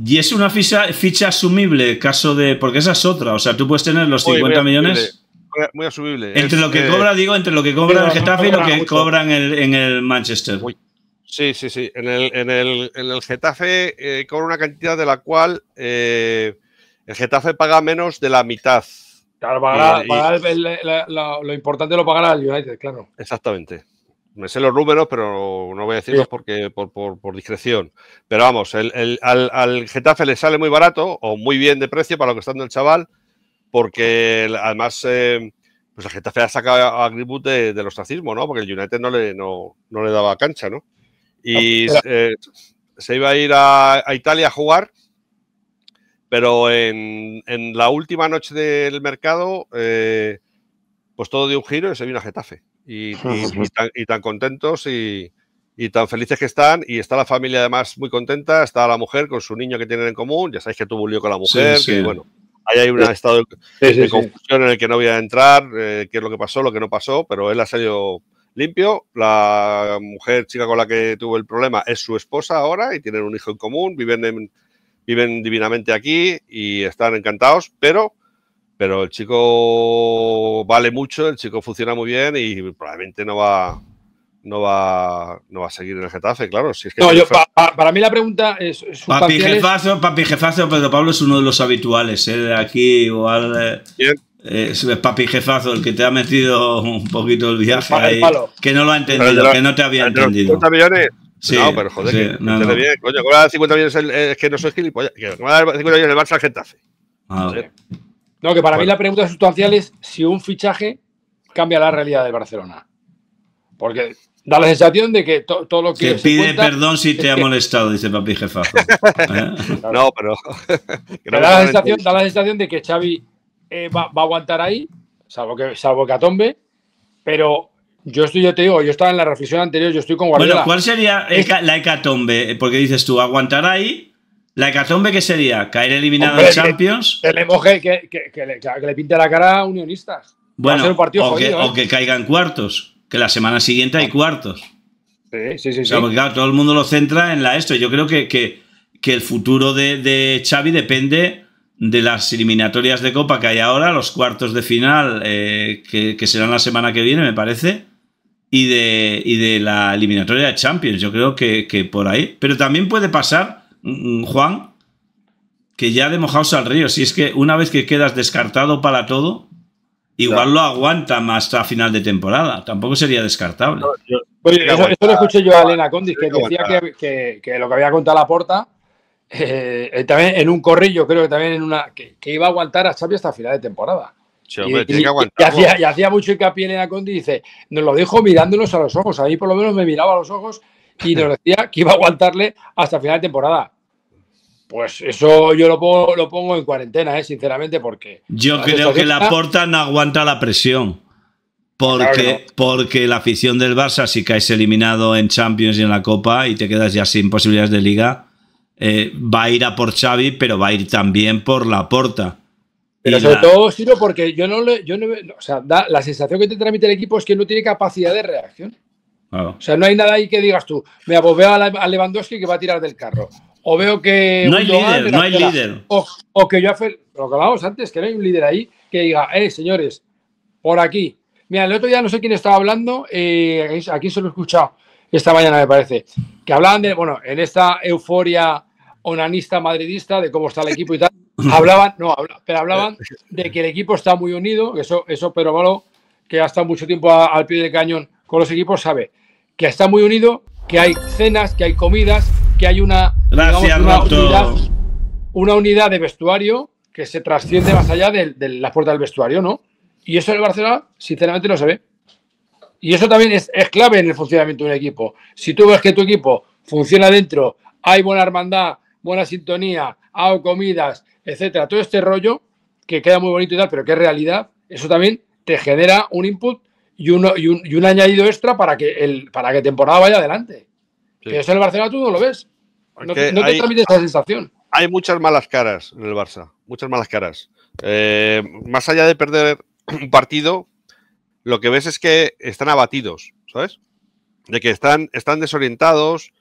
Y es una ficha, ficha asumible, caso de. Porque esa es otra. O sea, tú puedes tener los 50 millones muy, asumible. Entre lo que cobra, digo, entre lo que cobra el Getafe y lo que cobra cobran el, en el Manchester. Sí, sí, sí. En el, en el, en el Getafe eh, cobra una cantidad de la cual eh, el Getafe paga menos de la mitad. Claro, lo importante lo pagará el United, claro. Exactamente. Me sé los números, pero no voy a decirlos porque, por, por, discreción. Pero vamos, el, el, al, al, Getafe le sale muy barato o muy bien de precio para lo que está dando el chaval porque además eh, pues la Getafe ha sacado a Greenwood de, del ostracismo, ¿no? Porque el United no le, no, le daba cancha, ¿no? Y eh, se iba a ir a, Italia a jugar, pero en, en la última noche del mercado, eh, pues todo dio un giro y se vino a Getafe. Y, y, tan, contentos y, tan felices que están. Y está la familia además muy contenta, está la mujer con su niño que tienen en común. Ya sabéis que tuvo un lío con la mujer, y bueno. Ahí hay un estado de confusión en el que no voy a entrar, eh, qué es lo que pasó, lo que no pasó, pero él ha salido limpio. La mujer chica con la que tuvo el problema es su esposa ahora y tienen un hijo en común, viven, viven divinamente aquí y están encantados, pero, pero el chico vale mucho, el chico funciona muy bien y probablemente no va, no va, no va a seguir en el Getafe, claro. no, yo, para mí la pregunta es... Papi jefazo, papi Pedro Pablo es uno de los habituales, De aquí igual... Eh, es papi jefazo el que te ha metido un poquito el viaje ahí, que no lo ha entendido, que no te había entendido. 50 millones, sí, no, pero joder, que, no, coño, ¿cómo 50 millones el, eh, que no soy gilipollas? Que el Barça al Getafe? Ah, no, que para mí la pregunta sustancial es si un fichaje cambia la realidad de Barcelona. Porque da la sensación de que todo lo que. pide perdón si te ha molestado, dice papi jefa. ¿Eh? no, pero. da, la sensación, de que Xavi eh, va, a aguantar ahí, salvo que, salvo que atombe, pero yo estoy, yo te digo, yo estaba en la reflexión anterior, yo estoy con Guardiola. Bueno, ¿cuál sería la hecatombe? Porque dices tú, aguantar ahí. ¿La hecatombe qué sería? ¿Caer eliminado en Champions? Que, le que, le, pinte la cara a unionistas. Bueno, o, o que ¿eh? caigan cuartos que la semana siguiente hay ah. cuartos. Sí, sí, sí. claro, todo el mundo lo centra en la esto. Yo creo que, el futuro de, de, Xavi depende de las eliminatorias de Copa que hay ahora, los cuartos de final eh, que, serán la semana que viene, me parece, y de, de la eliminatoria de Champions. Yo creo que, que por ahí. Pero también puede pasar, mm, mm, Juan, que ya de mojaos al río. Si es que una vez que quedas descartado para todo, Igual lo aguantan hasta final de temporada. Tampoco sería descartable. eso, lo escuché yo a Elena Condis, que decía que, lo que había contado la porta, eh, eh, también en un corrillo, creo que también en una. que, iba a aguantar a Xavi hasta final de temporada. y, hacía, mucho hincapié Elena Condis, dice, nos lo dijo mirándonos a los ojos. A mí por lo menos me miraba a los ojos y nos decía que iba a aguantarle hasta final de temporada. Pues eso yo lo pongo, en cuarentena, ¿eh? sinceramente, porque. Yo creo que la porta no aguanta la presión. Porque, porque la afición del Barça, si caes eliminado en Champions y en la Copa y te quedas ya sin posibilidades de liga, eh, va a ir a por Xavi, pero va a ir también por la porta. Pero sobre todo, Siro, porque yo no le. Yo o sea, la sensación que te transmite el equipo es que no tiene capacidad de reacción. O sea, no hay nada ahí que digas tú, me pues a Lewandowski que va a tirar del carro o veo que... No hay líder, no hay líder. O, que yo... Lo que hablábamos antes, que no hay un líder ahí que diga, eh, señores, por aquí. Mira, el otro día no sé quién estaba hablando, eh, aquí lo he escuchado esta mañana, me parece, que hablaban de, bueno, en esta euforia onanista madridista de cómo está el equipo y tal, hablaban, no, pero hablaban eh, eh. de que el equipo está muy unido, eso, eso pero malo, que ha estado mucho tiempo al pie del cañón con los equipos, sabe que está muy unido, que hay cenas, que hay comidas, que hay una, unidad, de vestuario que se trasciende más allá de, la puerta del vestuario, ¿no? Y eso en el Barcelona, sinceramente, no se ve. Y eso también es, clave en el funcionamiento de un equipo. Si tú ves que tu equipo funciona dentro, hay buena hermandad, buena sintonía, hago comidas, etcétera, todo este rollo que queda muy bonito y tal, pero que es realidad, eso también te genera un input y, y, un, añadido extra para que, el, para que temporada vaya adelante. Pero el Barcelona tú no lo ves. No, te, no esa sensación. Hay muchas malas caras en el Barça, muchas malas caras. Eh, más allá de perder un partido, lo que ves es que están abatidos, ¿sabes? De que están, están desorientados,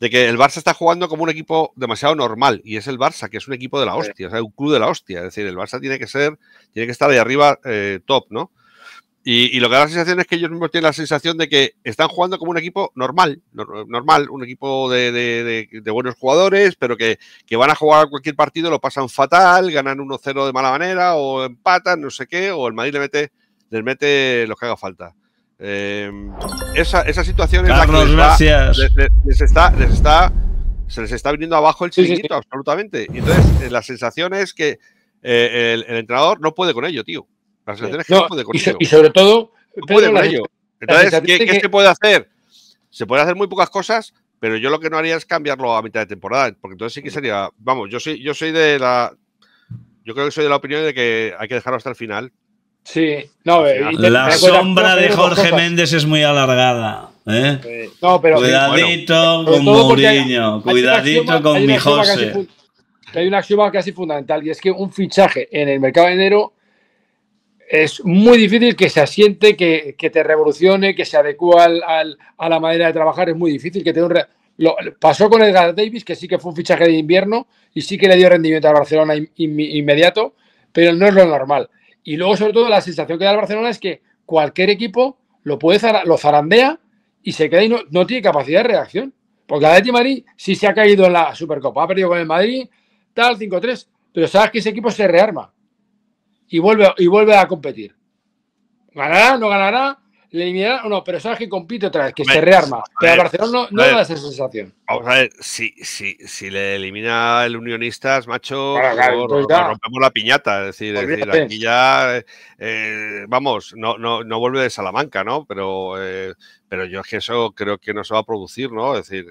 de que el Barça está jugando como un equipo demasiado normal y es el Barça, que es un equipo de la hostia, o un club de la hostia. Es decir, el Barça tiene que ser, tiene que estar de arriba eh, top, ¿no? Y, lo que da la sensación es que ellos mismos tienen la sensación de que están jugando como un equipo normal, normal, un equipo de, buenos jugadores, pero que, van a jugar cualquier partido, lo pasan fatal, ganan 1-0 de mala manera, o empatan, no sé qué, o el Madrid le mete, les mete lo que haga falta. Eh, esa, situación es la que les, está, les está, se les está viniendo abajo el chiquito, absolutamente. Y entonces, eh, la sensación es que eh, el entrenador no puede con ello, tío. Las y, sobre todo, puede ¿qué, se puede hacer? Se puede hacer muy pocas cosas, pero yo lo que no haría es cambiarlo a mitad de temporada, porque entonces sí que sería, vamos, yo soy, yo soy de la, yo creo que soy de la opinión de que hay que dejarlo hasta el final. Sí, eh, la sombra de Jorge Méndez es muy alargada. ¿eh? cuidadito con Mourinho, cuidadito con mi José. Hay una axioma casi fundamental y es que un fichaje en el mercado de enero es muy difícil que se asiente, que, te revolucione, que se adecua a la manera de trabajar. Es muy difícil que tenga un. Lo, pasó con Edgar Davis, que sí que fue un fichaje de invierno y sí que le dio rendimiento al Barcelona inmediato, pero no es lo normal. Y luego, sobre todo, la sensación que da el Barcelona es que cualquier equipo lo, puede lo zarandea y se queda y no, tiene capacidad de reacción. Porque la de Madrid sí se ha caído en la Supercopa, ha perdido con el Madrid, tal, 5-3, pero sabes que ese equipo se rearma y vuelve, y vuelve a competir. ¿Ganará? ¿No ganará? ¿Le eliminará? No, pero sabes que compite otra vez, que se rearma. Pero a Barcelona no, no da esa sensación. Vamos a ver, si, le elimina el Unionistas, macho, rompemos la piñata. Es decir, aquí ya, eh, vamos, no, no, no vuelve de Salamanca, ¿no? Pero, eh, pero yo es que eso creo que no se va a producir, ¿no? Es decir,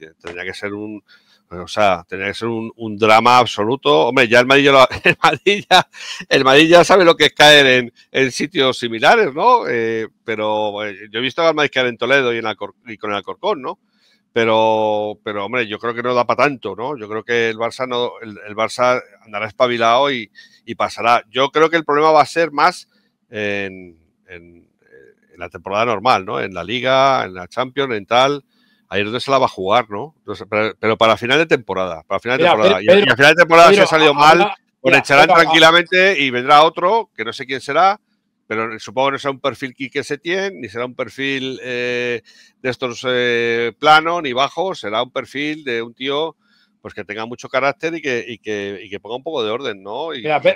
eh, tendría que ser un pues, o sea, tener que ser un, drama absoluto. Hombre, ya el Madrid, ya, sabe lo que es caer en, sitios similares, ¿no? Eh, pero eh, yo he visto al Madrid caer en Toledo y, y con el Alcorcón, ¿no? Pero, pero, hombre, yo creo que no da para tanto, ¿no? Yo creo que el Barça, no, el, Barça andará espabilado y, pasará. Yo creo que el problema va a ser más en, en eh, la temporada normal, ¿no? En la Liga, en la Champions, en tal es donde se la va a jugar, ¿no? pero, para final de temporada. Para final de temporada. y, al, final de temporada se ha salido mal, lo echarán tranquilamente y vendrá otro, que no sé quién será, pero supongo que no será un perfil que se tiene, ni será un perfil eh, de estos eh, planos ni bajos, será un perfil de un tío pues que tenga mucho carácter y que, ponga un poco de orden, ¿no?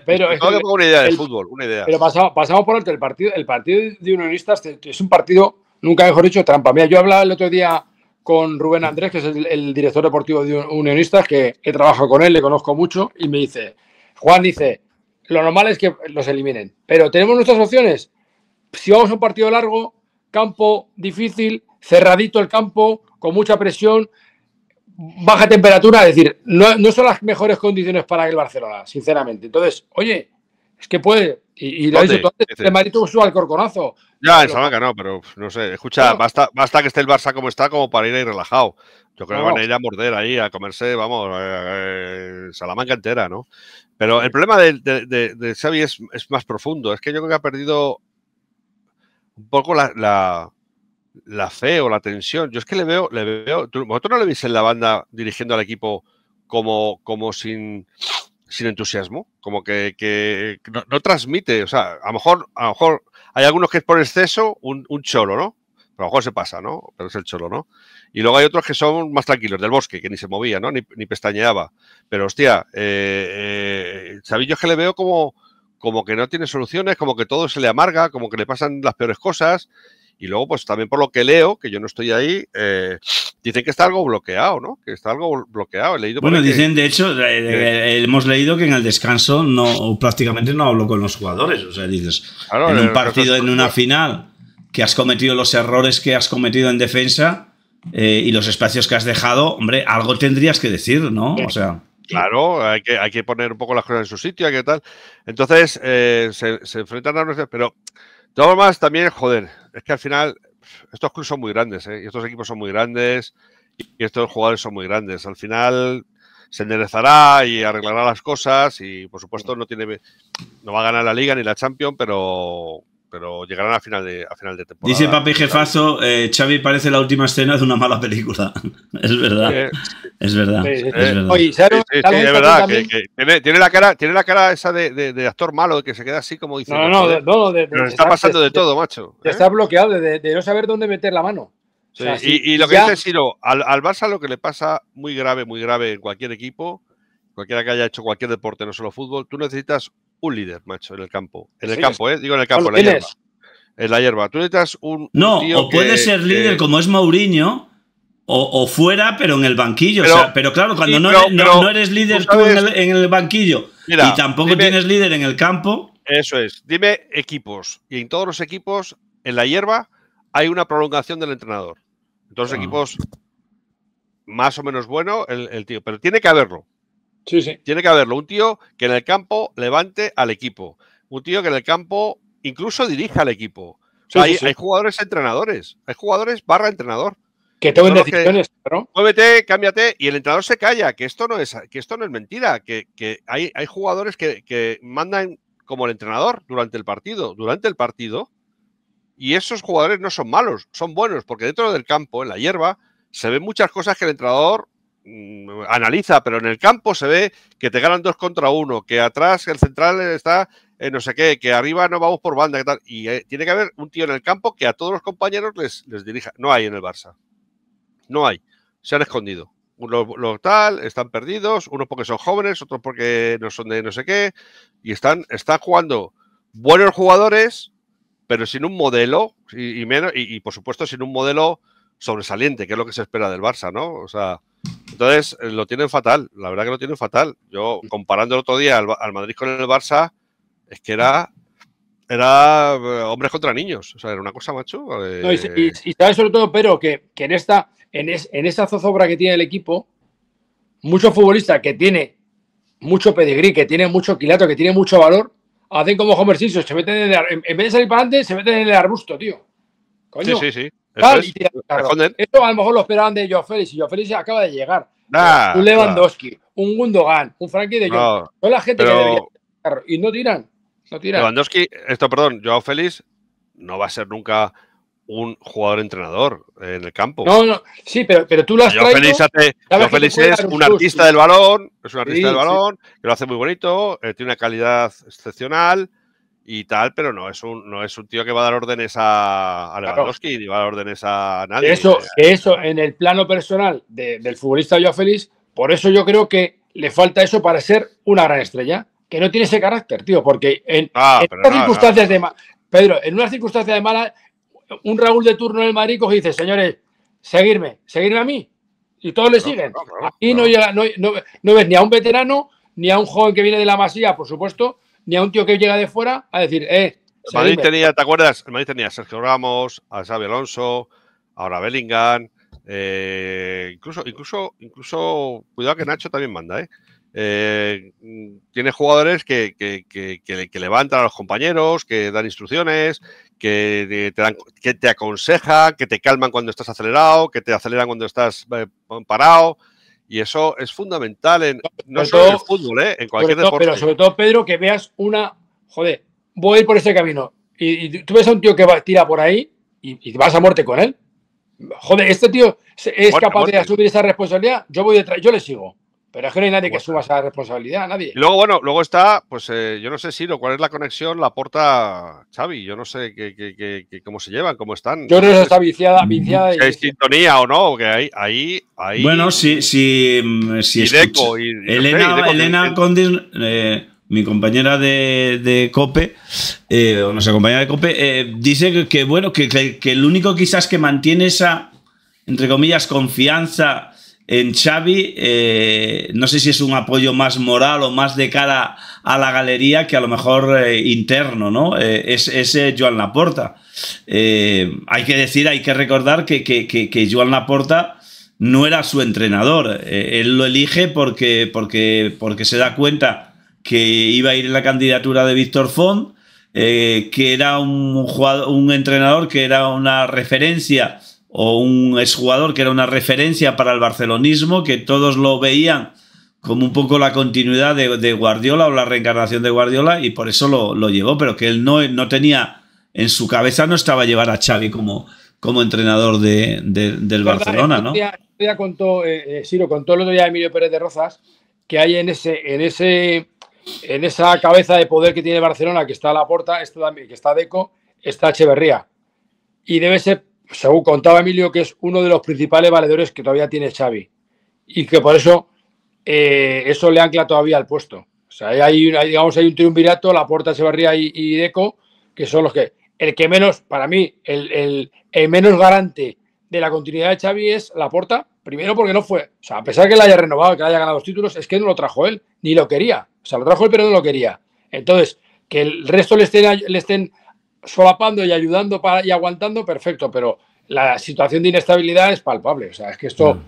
pero, es una idea de fútbol, una idea. Pero pasamos por el partido, el partido de unionistas es un partido, nunca mejor dicho, trampa. Mira, yo hablaba el otro día con Rubén Andrés, que es el, director deportivo de Unionistas, que he trabajado con él, le conozco mucho, y me dice, Juan dice, lo normal es que los eliminen, pero tenemos nuestras opciones. Si vamos a un partido largo, campo difícil, cerradito el campo, con mucha presión, baja temperatura, es decir, no, no son las mejores condiciones para el Barcelona, sinceramente. Entonces, oye, es que puede. Y, lo el marito usó al corconazo. Ya, en Salamanca no, pero no sé. Escucha, basta, que esté el Barça como está, como para ir ahí relajado. Yo creo que van a ir a morder ahí, a comerse, vamos, Salamanca entera, ¿no? Pero el problema de, Xavi es, más profundo. Es que yo creo que ha perdido un poco la, fe o la tensión. Yo es que le veo, le veo. ¿Vosotros no le veis en la banda dirigiendo al equipo como, como sin sin entusiasmo, como que, no, transmite, o sea, a lo mejor, mejor hay algunos que es por exceso un, cholo, ¿no? a lo mejor se pasa, ¿no? Pero es el cholo, ¿no? Y luego hay otros que son más tranquilos, del bosque, que ni se movía, ¿no? Ni, pestañeaba. Pero hostia, eh, Chavillo eh, es que le veo como, como que no tiene soluciones, como que todo se le amarga, como que le pasan las peores cosas y luego, pues también por lo que leo, que yo no estoy ahí, eh, dicen que está algo bloqueado, ¿no? Que está algo bloqueado. He leído bueno, dicen, de hecho, eh, eh, hemos leído que en el descanso no prácticamente no hablo con los jugadores. O sea, dices, en un partido, en una final, que has cometido los errores que has cometido en defensa y los espacios que has dejado, hombre, algo tendrías que decir, ¿no? O sea... Claro, hay que, hay que poner un poco las cosas en su sitio, ¿qué tal. Entonces, se, enfrentan a veces pero todo más también, joder, es que al final estos clubes son muy grandes, ¿eh? y estos equipos son muy grandes, y estos jugadores son muy grandes. Al final se enderezará y arreglará las cosas, y por supuesto no tiene, no va a ganar la Liga ni la Champions, pero pero llegarán a final de, final de temporada. Dice Papi Jefaso, eh, Xavi parece la última escena de una mala película. es verdad. Es verdad. tiene, la cara, esa de, actor malo que se queda así como dice. No, no, no. de, está pasando de todo, macho. ¿eh? Está bloqueado de, no saber dónde meter la mano. y, lo que dice Siro, al, al Barça lo que le pasa muy grave, muy grave en cualquier equipo, cualquiera que haya hecho cualquier deporte, no solo fútbol, tú necesitas un líder, macho, en el campo. En el campo, ¿eh? Digo en el campo, en la hierba. En la hierba. Tú necesitas un. No, o puede ser líder como es Mourinho. O, fuera, pero en el banquillo. Pero, claro, cuando no, eres líder tú, en, el, banquillo y tampoco tienes líder en el campo. Eso es. Dime equipos. Y en todos los equipos, en la hierba, hay una prolongación del entrenador. En todos los ah. equipos, más o menos bueno, el tío. Pero tiene que haberlo. Tiene que haberlo. Un tío que en el campo levante al equipo. Un tío que en el campo incluso dirija al equipo. hay, jugadores entrenadores. Hay jugadores barra entrenador. Que tomen decisiones, Muévete, cámbiate. Y el entrenador se calla, que esto no es, que esto no es mentira. Que, hay, hay, jugadores que, que mandan como el entrenador durante el partido. Durante el partido. Y esos jugadores no son malos, son buenos, porque dentro del campo, en la hierba, se ven muchas cosas que el entrenador Mm, analiza, pero en el campo se ve que te ganan dos contra uno, que atrás el central está en eh, no sé qué, que arriba no vamos por banda, que tal. Y eh, tiene que haber un tío en el campo que a todos los compañeros les, dirija. No hay en el Barça. No hay. Se han escondido. Los, tal, están perdidos, unos porque son jóvenes, otros porque no son de no sé qué, y están, están jugando buenos jugadores, pero sin un modelo, y, menos, y por supuesto sin un modelo sobresaliente, que es lo que se espera del Barça, ¿no? O sea, entonces, eh, lo tienen fatal, la verdad que lo tienen fatal. Yo, mm. comparando el otro día al, Madrid con el Barça, es que era era eh, hombres contra niños. O sea, era una cosa macho. Eh. y, sabes sobre todo, pero que, en esta en, en esta zozobra que tiene el equipo, muchos futbolistas que tiene mucho pedigrí, que tiene mucho quilato, que tiene mucho valor, hacen como Homer se meten en, el, vez de salir para adelante, se meten en el arbusto, tío. Sí, sí, sí. Esto a lo mejor lo esperaban de Joao Félix y Joao Félix acaba de llegar. un Lewandowski, un Gundogan, un Frankie de Jong. Son la gente que debería y no tiran. No tiran. Lewandowski, esto perdón, Joao Félix no va a ser nunca un jugador entrenador en el campo. No, no, sí, pero, pero tú lo has traído… Joao Félix es un, artista del balón, es un artista del balón, que lo hace muy bonito, eh, tiene una calidad excepcional, y tal, pero no es un, no es un tío que va a dar órdenes a, a Lewandowski ni va a dar órdenes a nadie. Eso, eso en el plano personal del futbolista Joao Félix, por eso yo creo que le falta eso para ser una gran estrella, que no tiene ese carácter, tío, porque en, ah, en unas circunstancias de de Pedro, en unas circunstancias de mala, un Raúl de turno del Madrid coge dice, señores, seguirme, seguirme a mí. Y todos le siguen. Y no, llega, no, ves ni a un veterano, ni a un joven que viene de la masía, por supuesto, ni a un tío que llega de fuera a decir, eh. Madrid tenía, ¿te acuerdas? Madrid tenía a Sergio Ramos, a Xavi Alonso, ahora Bellingham, eh, incluso, incluso, incluso, cuidado que Nacho también manda, ¿eh? eh tiene jugadores que, que, que, que, levantan a los compañeros, que dan instrucciones, que te, que te aconsejan, que te calman cuando estás acelerado, que te aceleran cuando estás eh, parado. Y eso es fundamental en no solo fútbol, ¿eh? en cualquier deporte. Pero sobre todo, Pedro, que veas una. Joder, voy a ir por ese camino. Y, tú ves a un tío que tira por ahí y, vas a muerte con él. Joder, este tío es capaz de asumir esa responsabilidad. Yo voy detrás, yo le sigo. Pero es que no hay nadie que pues suba esa responsabilidad, nadie. Luego, bueno, luego está, pues eh, yo no sé, si lo cuál es la conexión, la porta Xavi. Yo no sé qué, qué, cómo se llevan, cómo están. Yo sé si está viciada, viciada. Si hay sintonía o no, que ahí, ahí, Bueno, si, si, Elena, Condis, mi compañera de, COPE, eh, o compañera de COPE, eh, dice que, bueno, que el único quizás que mantiene esa, entre comillas, confianza en Xavi, eh, no sé si es un apoyo más moral o más de cara a la galería que a lo mejor eh, interno, ¿no? Eh, es, ese Joan Laporta. hay que decir, hay que recordar que, que, que, Joan Laporta no era su entrenador. él lo elige porque, porque, porque se da cuenta que iba a ir en la candidatura de Víctor Font, que era un, jugador, un entrenador que era una referencia o un exjugador que era una referencia para el barcelonismo, que todos lo veían como un poco la continuidad de, Guardiola o la reencarnación de Guardiola y por eso lo, llevó, pero que él no, no tenía, en su cabeza no estaba llevar a Xavi como, como entrenador del Barcelona, ¿no? Ya, contó, Ciro, eh, eh, contó el otro día Emilio Pérez de Rozas que hay en ese, en ese, en esa cabeza de poder que tiene Barcelona, que está a la puerta, que está Deco, está Echeverría. Y debe ser según contaba Emilio, que es uno de los principales valedores que todavía tiene Xavi y que por eso eh, eso le ancla todavía al puesto. O sea, hay, digamos, hay un triunvirato, Laporta, se y, y Deco, que son los que... El que menos, para mí, el, menos garante de la continuidad de Xavi es la puerta primero porque no fue... O sea, a pesar de que la haya renovado, que haya ganado los títulos, es que no lo trajo él, ni lo quería. O sea, lo trajo él, pero no lo quería. Entonces, que el resto le estén, le estén solapando y ayudando para, y aguantando, perfecto, pero la situación de inestabilidad es palpable. O sea, es que esto,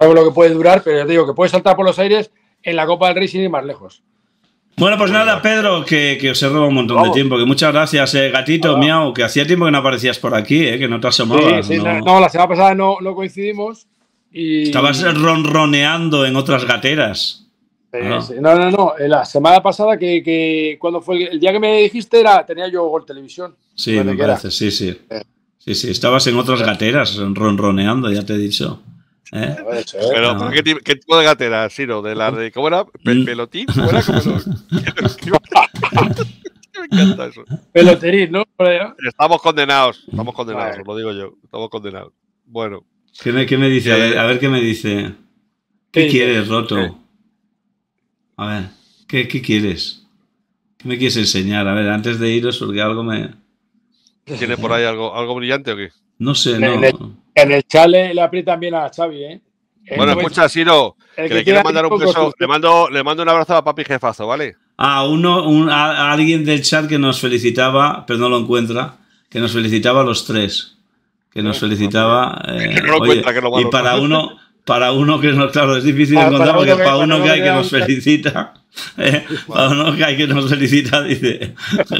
mm. lo que puede durar, pero te digo que puede saltar por los aires en la Copa del Rey sin ir más lejos. Bueno, pues nada, Pedro, que, que os he robado un montón de tiempo. Que muchas gracias, eh. gatito, miau, que hacía tiempo que no aparecías por aquí, eh, que no te asomabas. Sí, sí, no. la semana pasada no, no coincidimos. Y... Estabas ronroneando en otras gateras no, no, no. La semana pasada, que, que cuando fue el, día que me dijiste, era tenía yo Gol Televisión. Sí, me parece, sí, sí. Eh. Sí, sí, estabas en otras gateras ronroneando, ya te he dicho. ¿eh? ¿eh? Pero, ah. ¿qué, ¿qué, tipo de gatera, Siro? ¿De la de cómo era? Mm. ¿Pelotín? ¿Cómo era? Me encanta eso. Peloterín, ¿no? Estamos condenados, estamos condenados, lo digo yo. Estamos condenados. Bueno. ¿Qué me, me dice? A ver, qué me dice. ¿Qué quieres, Roto? A ver, ¿qué, quieres? ¿Qué me quieres enseñar? A ver, antes de iros, porque algo me. ¿Tiene por ahí algo, algo brillante o qué? No sé, no. En el, chat le, aprietan bien a Xavi, ¿eh? bueno, escucha, Siro, que, le quiero mandar un beso. Le mando, le mando un abrazo a papi jefazo, ¿vale? A uno, a, alguien del chat que nos felicitaba, pero no lo encuentra, que nos felicitaba a los tres. Que nos felicitaba. Eh, no que lo y para uno, para uno que no, claro, es difícil de encontrar porque para eh, uno, que, hay que nos felicita, para uno que hay que nos felicita, dice,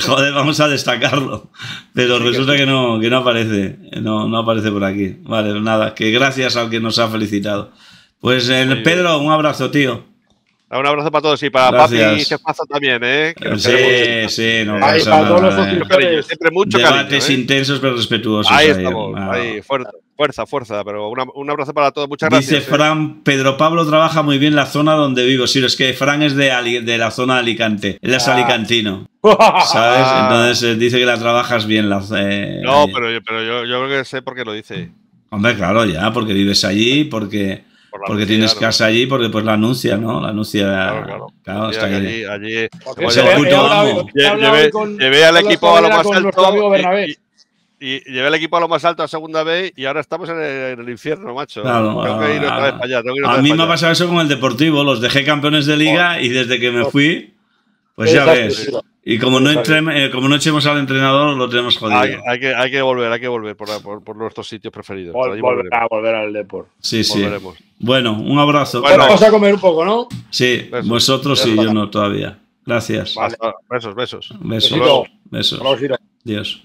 joder, vamos a destacarlo. Pero resulta que no, que no aparece, no, no aparece por aquí. Vale, nada, que gracias al que nos ha felicitado. Pues eh, Pedro, un abrazo, tío. Un abrazo para todos y para Papi y también, ¿eh? sí, sí, nos no a pasa para todos eh. Siempre mucho Debates ¿eh? intensos pero respetuosos. Ahí estamos, ah. ahí, fuerza, fuerza, Pero un abrazo para todos, muchas gracias. Dice ¿eh? Fran, Pedro Pablo trabaja muy bien la zona donde vivo. Sí, es que Fran es de, la zona de Alicante, él es ah. alicantino. ¿Sabes? Entonces dice que la trabajas bien. La, no, pero, yo creo que sé por qué lo dice. Hombre, claro, ya, porque vives allí, porque porque tienes casa allí, porque pues la anuncia, ¿no? La anuncia. Claro, allí, allí. Llevé, al equipo a lo más alto. Y, llevé al equipo a lo más alto a segunda B y ahora estamos en el, infierno, macho. Claro, Tengo que ir ah, otra vez para allá. a mí me ha pasado eso con el Deportivo. Los dejé campeones de liga y desde que me fui, pues ya ves. Y como no, eh, como no echemos al entrenador, lo tenemos jodido. Hay, hay, que, hay que, volver, hay que volver por, por, nuestros sitios preferidos. volver, a volver al deporte Sí, sí. Bueno, un abrazo. Bueno, vamos a comer un poco, ¿no? Sí, vosotros y yo no todavía. Gracias. Besos, besos. Besos. Besito. Besos. Adiós.